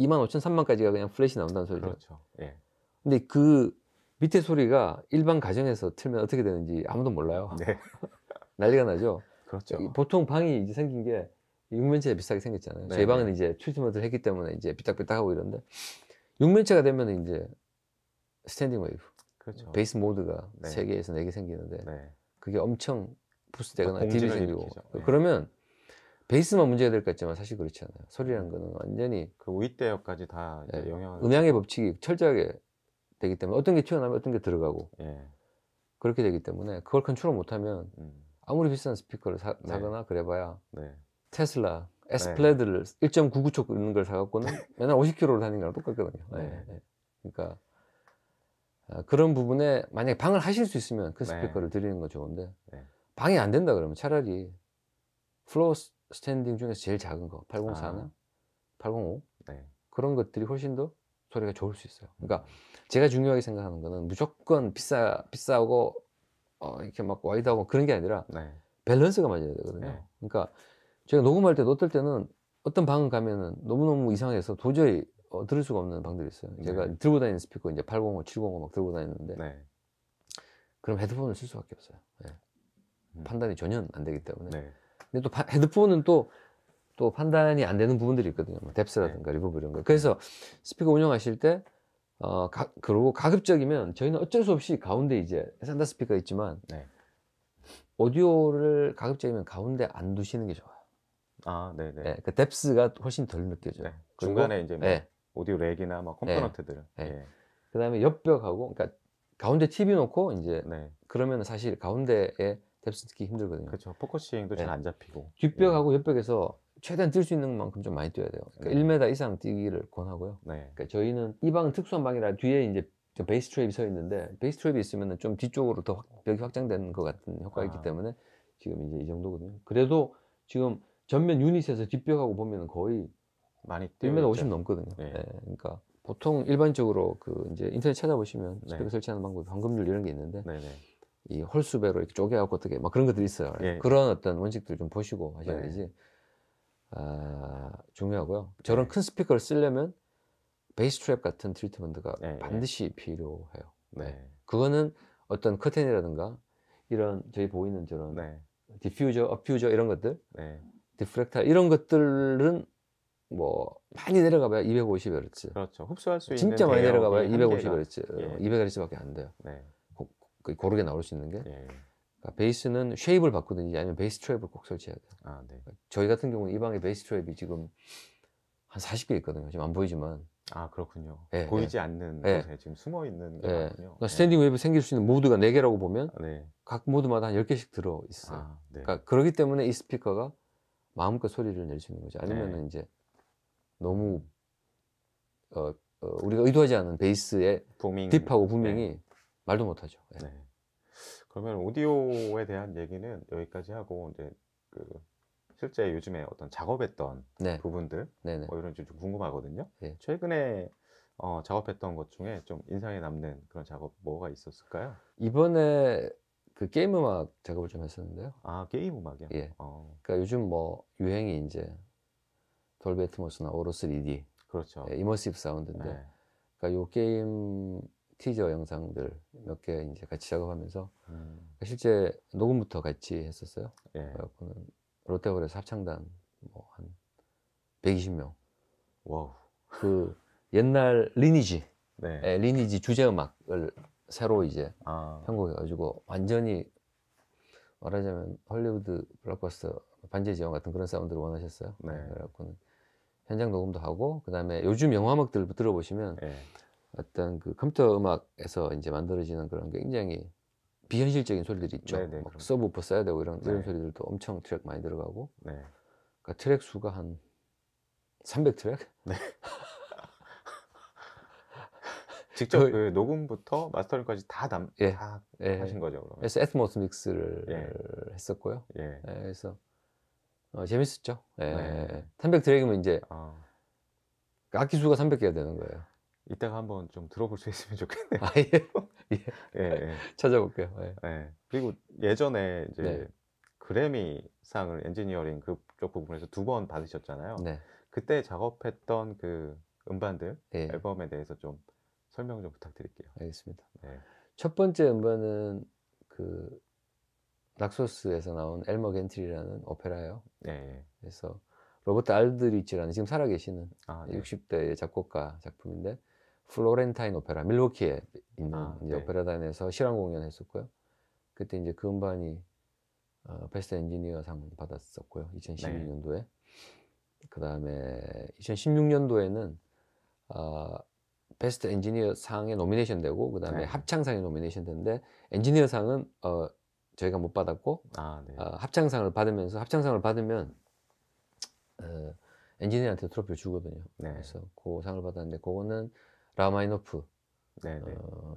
Speaker 2: 5 0 0 0 3만까지가 그냥 플래시 나온다는 소리죠. 그렇죠. 예. 근데 그 밑에 소리가 일반 가정에서 틀면 어떻게 되는지 아무도 몰라요. 네. 난리가 나죠. 그렇죠. 보통 방이 이제 생긴 게육면체에 비슷하게 생겼잖아요. 네. 저희 네. 방은 이제 트리트먼트를 했기 때문에 이제 삐딱삐딱하고 이런데 육면체가 되면 이제 스탠딩 웨이브. 그렇죠. 베이스 모드가 네. 3개에서 4개 생기는데 네. 그게 엄청 부스되거나 딥이 그러니까 생기고 네. 그러면 베이스만 문제가 될 것 같지만 사실 그렇지 않아요. 소리라는 거는 완전히 그
Speaker 1: 우익대역까지 다 네. 영향을 음향의
Speaker 2: 법칙이 철저하게 되기 때문에 어떤 게 튀어나오면 어떤 게 들어가고 예. 그렇게 되기 때문에 그걸 컨트롤 못하면 음. 아무리 비싼 스피커를 사, 네. 거나 그래봐야 네. 테슬라 에스 플레드를 1.99초 있는 걸 사갖고는 맨날 50km로 다니는 거랑 똑같거든요. 네. 네. 네. 그러니까 아, 그런 부분에 만약에 방을 하실 수 있으면 그 스피커를 드리는 건 좋은데 방이 안 된다 그러면 차라리 플로어 스탠딩 중에서 제일 작은 거 804나 아. 805 그런 것들이 훨씬 더 소리가 좋을 수 있어요. 그러니까 제가 중요하게 생각하는 거는 무조건 비싸 비싸고 어, 이렇게 막 와이드하고 그런 게 아니라 네. 밸런스가 맞아야 되거든요. 네. 그러니까 제가 녹음할 때도 어떨 때는 어떤 방을 가면은 너무너무 이상해서 도저히 어, 들을 수가 없는 방들이 있어요. 네. 제가 네. 들고 다니는 스피커 이제 805, 705막 들고 다니는데 네. 그럼 헤드폰을 쓸 수밖에 없어요. 예. 음. 판단이 전혀 안 되기 때문에. 네. 근데 또 바, 헤드폰은 또또 판단이 안 되는 부분들이 있거든요. 뭐 뎁스라든가 네. 리버브 이런 거. 그래서 스피커 운영하실 때 어, 가, 그리고 가급적이면 저희는 어쩔 수 없이 가운데 이제 산다 스피커 있지만 네. 오디오를 가급적이면 가운데 안 두시는 게 좋아요. 아, 네네. 네. 네, 그 뎁스가 훨씬 덜 느껴져요. 네. 중간에 이제 뭐 네. 오디오 렉이나 막 컴포넌트들은. 네. 네. 예. 그다음에 옆벽하고 그러니까 가운데 TV 놓고 이제 네. 그러면 사실 가운데에 뎁스 듣기 힘들거든요. 그렇죠. 포커싱도 잘 안 잡히고. 뒷벽하고 예. 옆벽에서 최대한 뛸 수 있는 만큼 좀 많이 뛰어야 돼요. 그러니까 네. 1m 이상 뛰기를 권하고요. 네. 그러니까 저희는 이 방은 특수한 방이라 뒤에 이제 저 베이스 트랩이 서 있는데 베이스 트랩이 있으면 좀 뒤쪽으로 더 확, 벽이 확장되는 것 같은 효과가 아. 있기 때문에 지금 이제 이 정도거든요. 그래도 지금 전면 유닛에서 뒷벽하고 보면 거의 많이 1m 50 넘거든요. 네. 네. 그러니까 보통 일반적으로 그 이제 인터넷 찾아보시면 스펙 네. 설치하는 방법, 방금률 이런 게 있는데 네, 네. 이 홀수배로 이렇게 쪼개갖고 어떻게 막 그런 것들이 있어요. 예. 그런 어떤 원칙들 좀 보시고 하셔야지. 아, 중요하고요. 저런 네. 큰 스피커를 쓰려면 베이스 트랩 같은 트리트먼트가 네, 네. 반드시 필요해요. 네. 네. 그거는 어떤 커튼이라든가 이런 저희 보이는 저런 네. 디퓨저, 어퓨저 이런 것들, 디프렉터 이런 것들은 뭐 많이 내려가봐야 250Hz. 그렇죠. 흡수할 수 있는 진짜 많이 내려가봐야 2 5 0 헤르츠. 2 어, 0 예. 0헤르츠밖에안 돼요. 네. 고, 그, 고르게 나올 수 있는 게. 예. 그러니까 베이스는 쉐입을 바꾸든지 아니면 베이스 트랩을 꼭 설치해야 돼요. 아, 네. 그러니까 저희 같은 경우는 이 방에 베이스 트랩이 지금 한 40개 있거든요. 지금 안 보이지만. 아, 그렇군요. 네, 보이지 네. 않는 예. 곳에 지금 숨어 있는 게 많군요. 그러니까 스탠딩 웨이브 생길 수 있는 모드가 4개라고 보면 네. 각 모드마다 한 10개씩 들어 있어요. 아, 네. 그러니까 그렇기 때문에 이 스피커가 마음껏 소리를 낼 수 있는 거죠. 아니면은 이제 너무 어, 어, 우리가 의도하지 않은 베이스의 부밍. 딥하고 부밍이 말도 못하죠. 네.
Speaker 1: 그러면 오디오에 대한 얘기는 여기까지 하고 이제 그 실제 요즘에 어떤 작업했던 네. 부분들 네네. 뭐 이런 좀 궁금하거든요. 네. 최근에 어, 작업했던 것 중에 좀 인상에 남는 그런 작업 뭐가 있었을까요?
Speaker 2: 이번에 그 게임 음악 작업을 좀 했었는데요. 아 게임 음악이요? 예. 어. 그러니까 요즘 뭐 유행이 이제 돌비 트모스나 오로스 3D 그렇죠. 예, 이머시브 사운드인데, 네. 그러니까 요 게임 티저 영상들 몇 개 이제 같이 작업하면서 음. 실제 녹음부터 같이 했었어요. 예. 그래갖고는 롯데홀에서 합창단 뭐한 120명. 와우. 그 옛날 리니지, 네. 예, 리니지 주제 음악을 새로 이제 아. 편곡해가지고 완전히 말하자면 헐리우드 블록버스터 반지의 제왕 같은 그런 사운드를 원하셨어요. 네. 그래갖고는 현장 녹음도 하고 그다음에 요즘 영화음악들 들어보시면 예. 어떤 그 컴퓨터 음악에서 이제 만들어지는 그런 굉장히 비현실적인 소리들이 있죠. 네네, 뭐 서브우퍼 써야 되고 이런, 네. 이런 소리들도 엄청 트랙 많이 들어가고. 네. 그러니까 트랙 수가 한 300트랙? 네.
Speaker 1: 직접 그, 그 녹음부터 마스터링까지 다, 남, 예, 다
Speaker 2: 예. 하신 거죠, 그러면? 그래서 에스모스 믹스를 예. 했었고요. 예. 예 그래서 어, 재밌었죠. 예. 네. 300트랙이면 예, 예. 이제 아. 악기 수가 300개가 되는 거예요. 이따가 한번 좀 들어볼 수 있으면 좋겠네요. 아, 예. 예. 예. 예.
Speaker 1: 찾아볼게요. 예. 예. 그리고 예전에 이제 네. 그래미 상을 엔지니어링 그쪽 부분에서 두 번 받으셨잖아요. 네. 그때 작업했던 그 음반들 예. 앨범에 대해서
Speaker 2: 좀 설명 좀 부탁드릴게요. 알겠습니다. 네. 첫 번째 음반은 그 락소스에서 나온 엘머 겐트리라는 오페라예요. 네. 예. 그래서 로버트 알드리치라는 지금 살아계시는 아, 네. 60대의 작곡가 작품인데 플로렌타인 오페라 밀워키에 있는 아, 네. 오페라단에서 실황 공연했었고요. 그때 이제 그 음반이 어, 베스트 엔지니어상 받았었고요. 2012년도에. 네. 그 다음에 2016년도에는 어, 베스트 엔지니어 상에 노미네이션 되고 그 다음에 네. 합창상에 노미네이션 되는데 엔지니어 상은 어, 저희가 못 받았고 아, 네. 어, 합창상을 받으면서 합창상을 받으면 어, 엔지니어한테 트로피를 주거든요. 네. 그래서 그 상을 받았는데 그거는 라마이노프 네네. 어,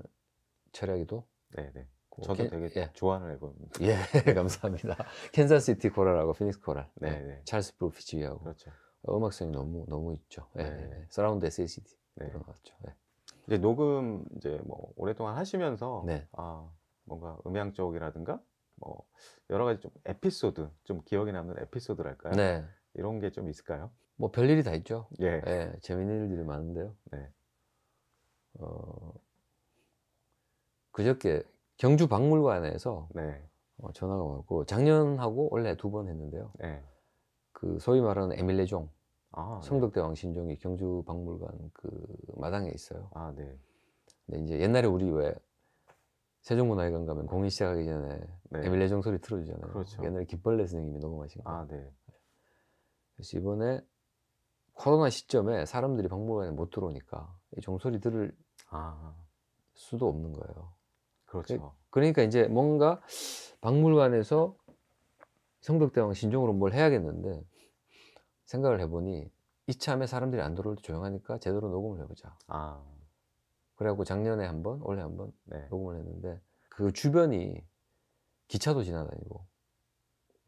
Speaker 2: 철학이도 네네. 저도 캔, 되게 예. 좋아하는 앨범입니다. 예, 감사합니다. 캔자시티 코랄하고 피닉스 코랄, 네네. 찰스 브로피치하고 그렇죠. 음악성이 너무 너무 있죠. 예, 네. 서라운드
Speaker 1: SACD 네. 그런 것 같죠. 예. 이제 녹음 이제 뭐 오랫동안 하시면서 네. 아 뭔가 음향 쪽이라든가 뭐 여러 가지 좀 에피소드 좀 기억에 남는 에피소드랄까요? 네. 이런 게 좀 있을까요?
Speaker 2: 뭐 별일이 다 있죠. 예. 예 재밌는 일들이 많은데요. 네. 어, 그저께 경주 박물관에서 네. 어, 전화가 왔고 작년하고 올해 두번 했는데요. 네. 그 소위 말하는 에밀레종 아, 네. 성덕대 네. 왕신종이 경주 박물관 그 마당에 있어요. 아 네. 근데 이제 옛날에 우리 왜 세종문화회관 가면 공연 시작하기 전에 네. 에밀레종 소리 틀어주잖아요. 그렇죠. 옛날에 깃벌레 선생님이 녹음하신 거. 아 네. 그래서 이번에 코로나 시점에 사람들이 박물관에 못 들어오니까 이 종소리 들을 아. 수도 없는 거예요. 그 그렇죠. 그, 러니까 이제 뭔가 박물관에서 성덕대왕 신종으로 뭘 해야겠는데 생각을 해보니 이참에 사람들이 안 들어올 때 조용하니까 제대로 녹음을 해보자. 아. 그래갖고 작년에 한 번, 올해 한번 네. 녹음을 했는데 그 주변이 기차도 지나다니고,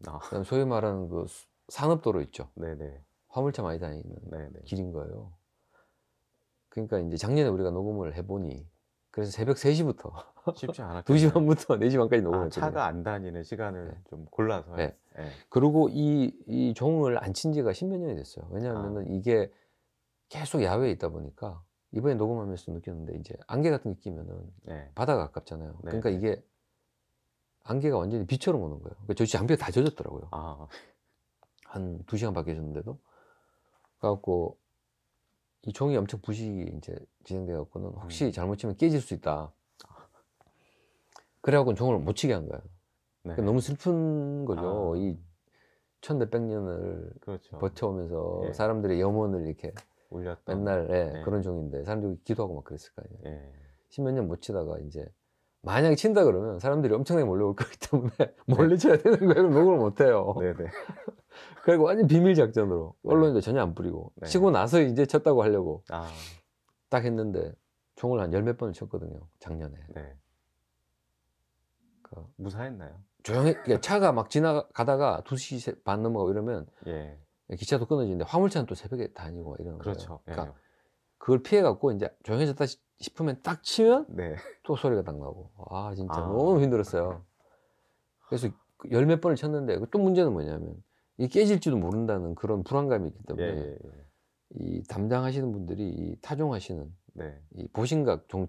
Speaker 2: 아. 소위 말하는 그 산업도로 있죠. 네네. 화물차 많이 다니는 네네. 네. 길인 거예요. 그러니까 이제 작년에 우리가 녹음을 해보니 그래서 새벽 3시부터 쉽지 않았 2시 반부터 4시 반까지 녹음을 아, 차가 안 다니는 시간을 네. 좀 골라서 네. 네. 그리고 이, 이 종을 안 친 지가 1 0몇 년이 됐어요. 왜냐하면 아. 이게 계속 야외에 있다 보니까 이번에 녹음하면서 느꼈는데 이제 안개 같은 게 끼면은 네. 바다가 가깝잖아요. 네, 그러니까 이게 안개가 완전히 비처럼 오는 거예요. 그러니까 저 장비가 다 젖었더라고요. 아. 한 2시간 밖에 있었는데도 그래갖고 이 종이 엄청 부식이 이제 진행돼갖고는 혹시 음. 잘못 치면 깨질 수 있다. 그래갖고 종을 못 치게 한 거야. 네. 그러니까 너무 슬픈 거죠. 아. 이 천몇백 년을 그렇죠. 버텨오면서 예. 사람들의 염원을 이렇게 올렸던. 맨날 예, 예. 그런 종인데 사람들이 기도하고 막 그랬을 거아니에요 예. 십몇 년 못 치다가 이제 만약에 친다 그러면 사람들이 엄청나게 몰려올 거기 때문에 몰리 네. 쳐야 되는 거예요. 녹음을 못 해요. 네네. 그리고 완전 비밀 작전으로 네. 언론에도 전혀 안 뿌리고 네. 치고 나서 이제 쳤다고 하려고 아. 딱 했는데 총을 한 열 몇 번을 쳤거든요. 작년에. 네. 그 무사했나요? 조용히 그러니까 차가 막 지나가다가 2시 반 넘어가고 이러면 예. 기차도 끊어지는데 화물차는 또 새벽에 다니고 이러는 그렇죠. 거예요. 그러니까 예. 그걸 피해갖고 이제 조용해졌다 싶으면 딱 치면 네. 또 소리가 딱 나고 아 진짜 아. 너무 힘들었어요. 그래서 열 몇 번을 쳤는데 그 또 문제는 뭐냐면 이 깨질지도 모른다는 그런 불안감이 있기 때문에 예, 예, 예. 이 담당하시는 분들이 이 타종하시는 네. 이 보신각 종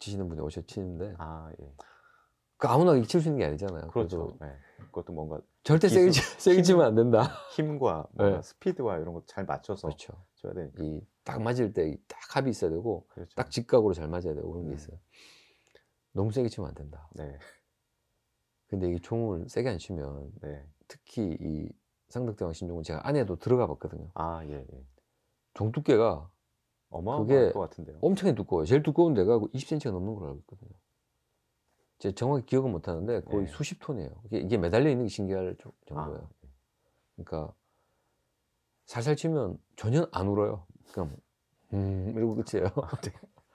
Speaker 2: 치시는 분이 오셔 치는데 아, 예. 그 아무나 칠 수 있는 게 아니잖아요. 그렇죠. 네. 그것도 뭔가 절대 기게 세일지, 면안 된다. 힘과 네. 스피드와 이런 거 잘 맞춰서 그렇죠. 줘야 되니까. 이딱 맞을 때 딱 합이 있어야 되고 그렇죠. 딱 직각으로 잘 맞아야 되고 그런 게 음. 있어요. 너무 세게 치면 안 된다. 네. 근데 이 총을 세게 안 치면 네. 특히 이 상덕대왕 신종은 제가 안에도 들어가 봤거든요. 아 예. 예. 종 두께가 어마어마할 것 같은데요. 엄청 두꺼워요. 제일 두꺼운 데가 20cm가 그 넘는 걸로 알고 있거든요. 제 정확히 기억은 못 하는데 거의 네. 수십 톤이에요. 이게, 이게, 매달려 있는 게 신기할 정도예요. 아. 그러니까 살살 치면 전혀 안 울어요. 그냥 음 이러고 끝이에요. 아, 네.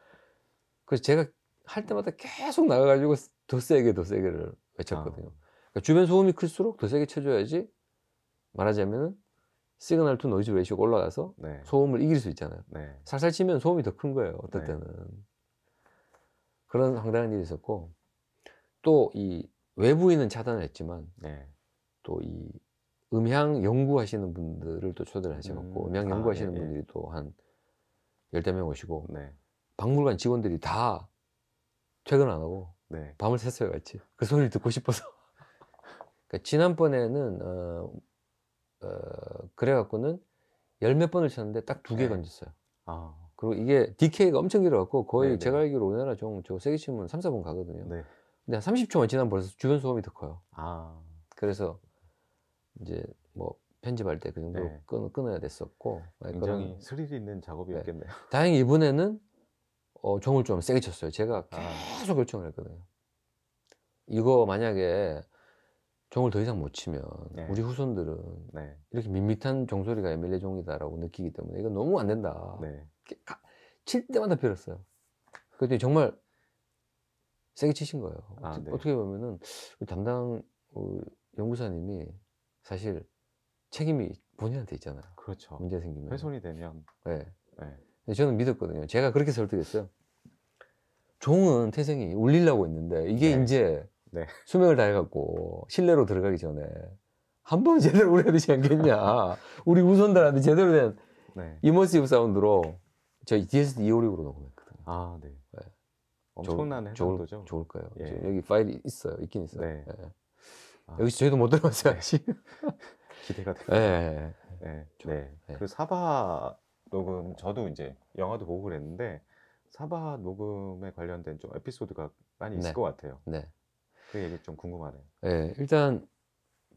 Speaker 2: 그래서 제가 할 때마다 계속 나가가지고 더 세게 더 세게를 외쳤거든요. 아. 그러니까 주변 소음이 클수록 더 세게 쳐줘야지 말하자면 은 시그널 투 노이즈 레이시오가 올라가서 네. 소음을 이길 수 있잖아요. 네. 살살 치면 소음이 더 큰 거예요. 어떨 네. 때는 그런 황당한 일이 있었고 또이 외부인은 차단했지만 네. 또이 음향 연구하시는 분들을 또 초대를 하셔갖고 음. 음향 아, 연구하시는 예, 분들이 또 한 열댓 명 오시고 네. 박물관 직원들이 다 퇴근 안 하고 네. 밤을 샜어요 같이 그 소리를 듣고 싶어서 그러니까 지난번에는 어, 어 그래갖고는 열 몇 번을 쳤는데 딱 두개 네. 건졌어요 아. 그리고 이게 디케이가 엄청 길어갖고 거의 네, 네. 제가 알기로 우리나라 종 저 세계 치면 3, 4번 가거든요 근데 한 30초만 지나면 벌써 주변 소음이 더 커요. 아. 그래서 이제 뭐 편집할 때 그 정도 네. 끊, 끊어야 됐었고 네, 굉장히 그런, 스릴 있는 작업이었겠네요. 네. 다행히 이번에는 어, 종을 좀 세게 쳤어요. 제가 아. 계속 아. 결정을 했거든요. 이거 만약에 종을 더 이상 못 치면 네. 우리 후손들은 네. 이렇게 밋밋한 종소리가 에밀레 종이다라고 느끼기 때문에 이거 너무 안 된다. 네. 칠 때마다 빌었어요. 그랬더니 정말 세게 치신 거예요. 아, 어떻게, 네. 어떻게 보면은 담당 어, 연구사님이 사실 책임이 본인한테 있잖아요. 그렇죠. 문제 생기면 훼손이 되면. 네. 네. 저는 믿었거든요. 제가 그렇게 설득했어요. 종은 태생이 울리려고 했는데 이게 네. 이제 네. 수명을 다해갖고 실내로 들어가기 전에 한 번 제대로 우려야 되지 않겠냐. 우리 우선들한테 제대로 된 네. 이머시브 사운드로 저희 DSD 256으로 녹음했거든요. 아, 네. 엄청난 해상도죠. 좋을, 거예요. 예. 여기 파일이 있어요. 있긴 있어요. 네. 예. 아. 여기서 저희도 못 들어봤어요. 아 네. 기대가 됩니다. 예,
Speaker 1: 예, 예. 네. 네. 네. 그 사바 녹음 저도 이제 영화도 보고 그랬는데 사바 녹음에 관련된 좀 에피소드가 많이 있을 네. 것 같아요. 네. 그 얘기 좀 궁금하네요.
Speaker 2: 네. 일단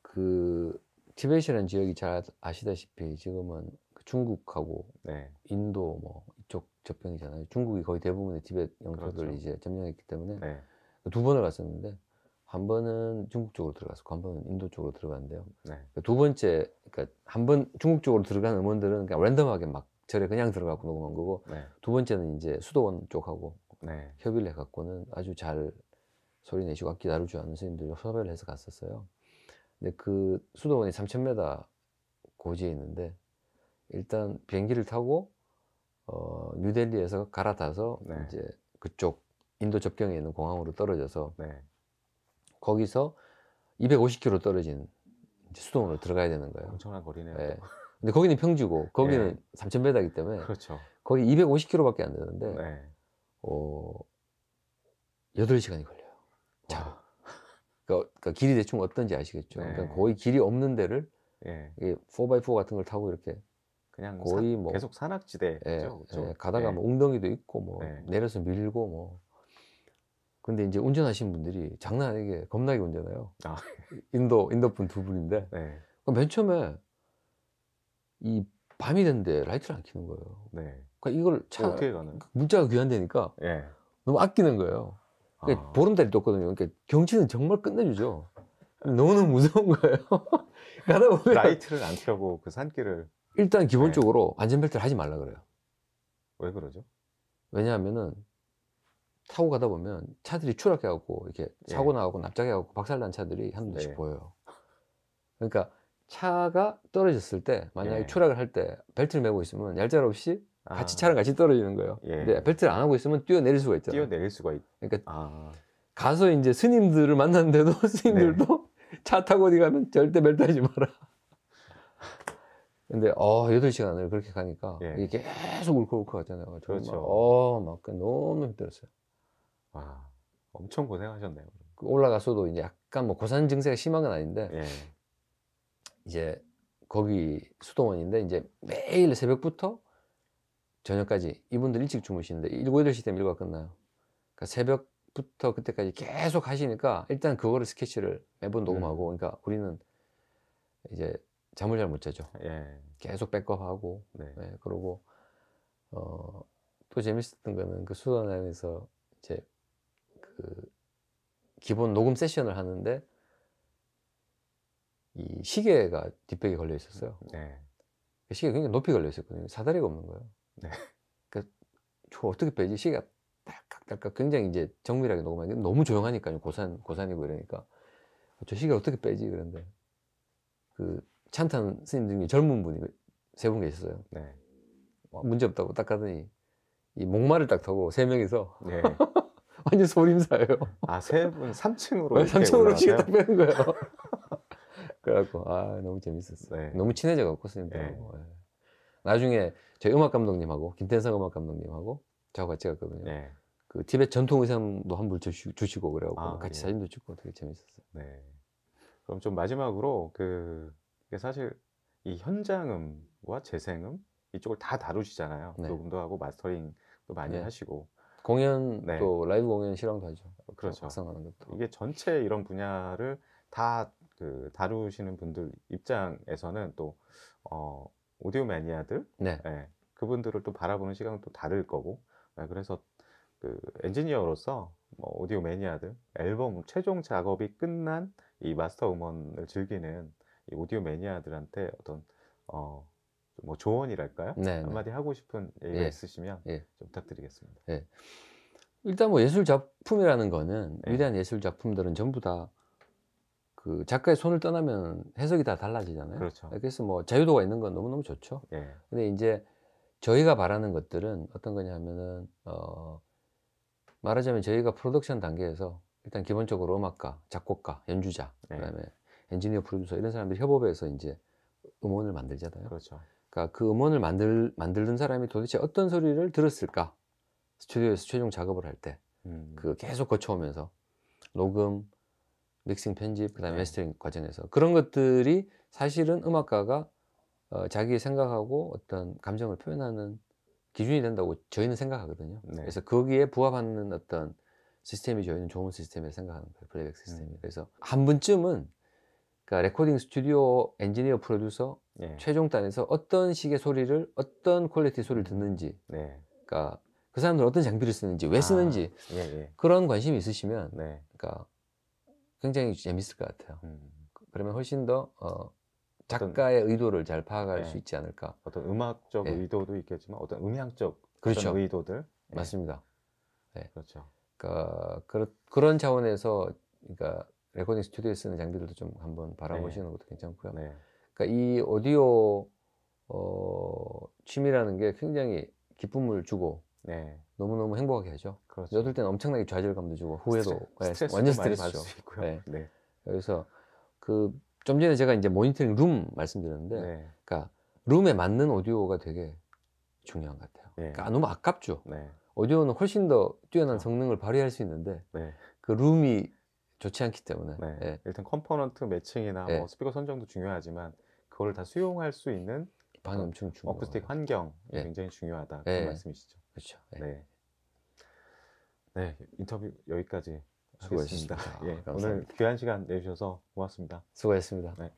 Speaker 2: 그티베이라는 지역이 잘 아시다시피 지금은 중국하고 네. 음. 인도 뭐 이쪽 접경이잖아요. 중국이 거의 대부분의 티벳 영토를 그렇죠. 이제 점령했기 때문에 네. 두 번을 갔었는데 한 번은 중국 쪽으로 들어갔었고 한 번은 인도 쪽으로 들어갔는데요. 네. 그 두 번째 그러니까 한 번 중국 쪽으로 들어간 음원들은 그냥 랜덤하게 막 절에 그냥 들어가고 녹음한 거고 네. 두 번째는 이제 수도원 쪽하고 네. 협의를 해갖고는 아주 잘 소리 내시고 악기 다룰 줄 아는 생님들 섭외를 해서 갔었어요. 근데 그 수도원이 3,000m 고지에 있는데 일단 비행기를 타고 어, 뉴델리에서 갈아타서 네. 이제 그쪽 인도 접경에 있는 공항으로 떨어져서 네. 거기서 250km 떨어진 이제 수도원으로 들어가야 되는 거예요. 엄청난 거리네요. 네. 근데 거기는 평지고 거기는 네. 예. 3,000배다기 때문에 그렇죠. 거기 250km밖에 안 되는데 네. 어, 8시간이 걸려요. 자. 그러니까, 그러니까, 길이 대충 어떤지 아시겠죠? 네. 그러니까 거의 길이 없는 데를 예. 4x4 같은 걸 타고 이렇게 그냥 거의 사, 뭐 계속 산악지대죠. 예, 그렇죠? 예, 가다가 예. 뭐 웅덩이도 있고 뭐 예. 내려서 밀고 뭐 근데 이제 운전하시는 분들이 장난 아니게 겁나게 운전해요. 아. 인도 인도 분 두 분인데 예. 그러니까 맨 처음에 이 밤이 됐는데 라이트를 안 켜는 거예요. 네. 그러니까 이걸 차 어떻게 가는? 문자가 귀한데니까 네. 너무 아끼는 거예요. 그러니까 아. 보름달이 떴거든요. 그러니까 경치는 정말 끝내주죠. 너무너무 무서운 거예요. 가다 보면 라이트를 안 켜고 그 산길을 일단 기본적으로 네. 안전벨트를 하지 말라 그래요. 왜 그러죠? 왜냐하면은 타고 가다 보면 차들이 추락해갖고 이렇게 예. 사고 나고 납작해갖고 박살난 차들이 한두 대씩 네. 보여요. 그러니까 차가 떨어졌을 때 만약에 예. 추락을 할 때 벨트를 메고 있으면 얄짤 없이 아. 같이 차랑 같이 떨어지는 거예요. 예. 근데 벨트를 안 하고 있으면 뛰어내릴 수가 있잖아요. 뛰어내릴 수가 있. 그러니까 아... 가서 이제 스님들을 만났는데도 스님들도 네. 차 타고 어디 가면 절대 벨트 하지 마라. 근데 어 여덟 시간안을 그렇게 가니까 예. 이게 계속 울컥울컥 하잖아요. 그렇죠. 어막 그 너무 힘들었어요. 아 엄청 고생하셨네요. 그 올라가서도 이제 약간 뭐 고산 증세가 심한 건 아닌데 예. 이제 거기 수도원인데 이제 매일 새벽부터 저녁까지 이분들 일찍 주무시는데 일곱 여덟 시 되면 일과 끝나요. 그러니까 새벽부터 그때까지 계속 하시니까 일단 그거를 스케치를 매번 녹음하고 음. 그러니까 우리는 이제 잠을 잘 못 자죠. 예. 계속 백업하고 네. 예, 그러고 어, 또 재밌었던 거는 그 수련회에서 이제 그 기본 녹음 세션을 하는데 이 시계가 뒷백에 걸려 있었어요. 네. 그 시계가 굉장히 높이 걸려 있었거든요. 사다리가 없는 거예요. 네. 그저 그러니까 어떻게 빼지? 시계가 딱딱딱 깍 굉장히 이제 정밀하게 녹음하는데 너무 조용하니까요. 고산 고산이고 이러니까 저 시계 어떻게 빼지? 그런데 그 찬탄 스님 중에 젊은 분이 세 분 계셨어요. 네. 뭐 문제 없다고 딱 가더니 이 목마를 딱 타고 세 명이서 네. 완전 소림사예요. 아, 세분
Speaker 1: 3층으로 3층으로 지금 딱 빼는 거예요.
Speaker 2: 그래갖고 아 너무 재밌었어요. 네. 너무 친해져 갖고 스님들하고 네. 네. 나중에 저희 음악 감독님하고 김태성 음악 감독님하고 저 같이 갔거든요. 네. 그 티벳 전통 의상도 한불 주시고 그래갖고 아, 같이 예. 사진도 찍고 되게 재밌었어요. 네.
Speaker 1: 그럼 좀 마지막으로 그 사실 이 현장음과 재생음 이쪽을 다 다루시잖아요. 네. 녹음도 하고 마스터링도 많이 네. 하시고
Speaker 2: 공연 네. 또
Speaker 1: 라이브 공연 실황도 하죠. 그렇죠. 각성하는 것도. 이게 전체 이런 분야를 다그 다루시는 분들 입장에서는 또 어, 오디오 매니아들 네. 예, 그분들을 또 바라보는 시간은또 다를 거고 예, 그래서 그 엔지니어로서 뭐 오디오 매니아들 앨범 최종 작업이 끝난 이 마스터 음원을 즐기는 오디오 매니아들한테
Speaker 2: 어떤 어, 뭐 조언이랄까요? 네, 네. 한마디 네. 하고 싶은 얘기가 예. 있으시면 예. 좀 부탁드리겠습니다. 예. 일단 뭐 예술 작품이라는 거는 예. 위대한 예술 작품들은 전부 다 그 작가의 손을 떠나면 해석이 다 달라지잖아요. 그렇죠. 그래서 뭐 자유도가 있는 건 너무너무 좋죠. 예. 근데 이제 저희가 바라는 것들은 어떤 거냐 면은어 말하자면 저희가 프로덕션 단계에서 일단 기본적으로 음악가, 작곡가, 연주자, 예. 그다음에 엔지니어 프로듀서 이런 사람들이 협업해서 이제 음원을 만들잖아요. 그렇죠. 그러니까 그 음원을 만들 만드는 사람이 도대체 어떤 소리를 들었을까? 스튜디오에서 최종 작업을 할 때. 음. 그 계속 거쳐오면서 녹음, 믹싱 편집, 그다음에 네. 마스터링 과정에서 그런 것들이 사실은 음악가가 어, 자기 생각하고 어떤 감정을 표현하는 기준이 된다고 저희는 생각하거든요. 네. 그래서 거기에 부합하는 어떤 시스템이 저희는 좋은 시스템이라고 생각하는 거예요. 플레이백 시스템이. 음. 그래서 한 번쯤은 그러니까 레코딩 스튜디오 엔지니어 프로듀서 네. 최종단에서 어떤 식의 소리를 어떤 퀄리티 소리를 음. 듣는지 네. 그러니까 그 사람들은 어떤 장비를 쓰는지 왜 아, 쓰는지 아, 예, 예. 그런 관심이 있으시면 네. 그러니까 굉장히 재밌을 것 같아요. 음. 그러면 훨씬 더 어, 작가의 어떤, 의도를 잘 파악할 예. 수 있지 않을까. 어떤 음악적 예. 의도도 있겠지만 어떤 음향적 그렇죠. 어떤 의도들 예. 맞습니다. 네. 그렇죠. 그러니까 그런 차원에서 그러니까 레코딩 스튜디오에 쓰는 장비들도 좀 한번 바라보시는 네. 것도 괜찮고요. 네. 그러니까 이 오디오 어, 취미라는 게 굉장히 기쁨을 주고 네. 너무너무 행복하게 하죠. 그렇죠. 어떨 때는 엄청나게 좌절감도 주고 후회도 예, 스트레스, 네, 완전 스트레스 받을 수 있고요. 네. 네. 그래서 그 좀 전에 제가 이제 모니터링 룸 말씀드렸는데, 네. 그러니까 룸에 맞는 오디오가 되게 중요한 것 같아요. 그러니까 너무 아깝죠. 오디오는 훨씬 더 뛰어난 그렇죠. 성능을 발휘할 수 있는데 그 룸이 좋지 않기 때문에 네. 예. 일단 컴포넌트 매칭이나 뭐 예. 뭐 스피커 선정도 중요하지만 그걸다
Speaker 1: 수용할 수 있는 방 어, 엄청 중요 어쿠스틱 환경 이 예. 굉장히 중요하다 예. 그런 말씀이시죠. 그렇죠. 예. 네. 네 인터뷰 여기까지 수고하셨습니다. 예, 오늘 귀한 시간 내주셔서 고맙습니다. 수고하셨습니다. 네.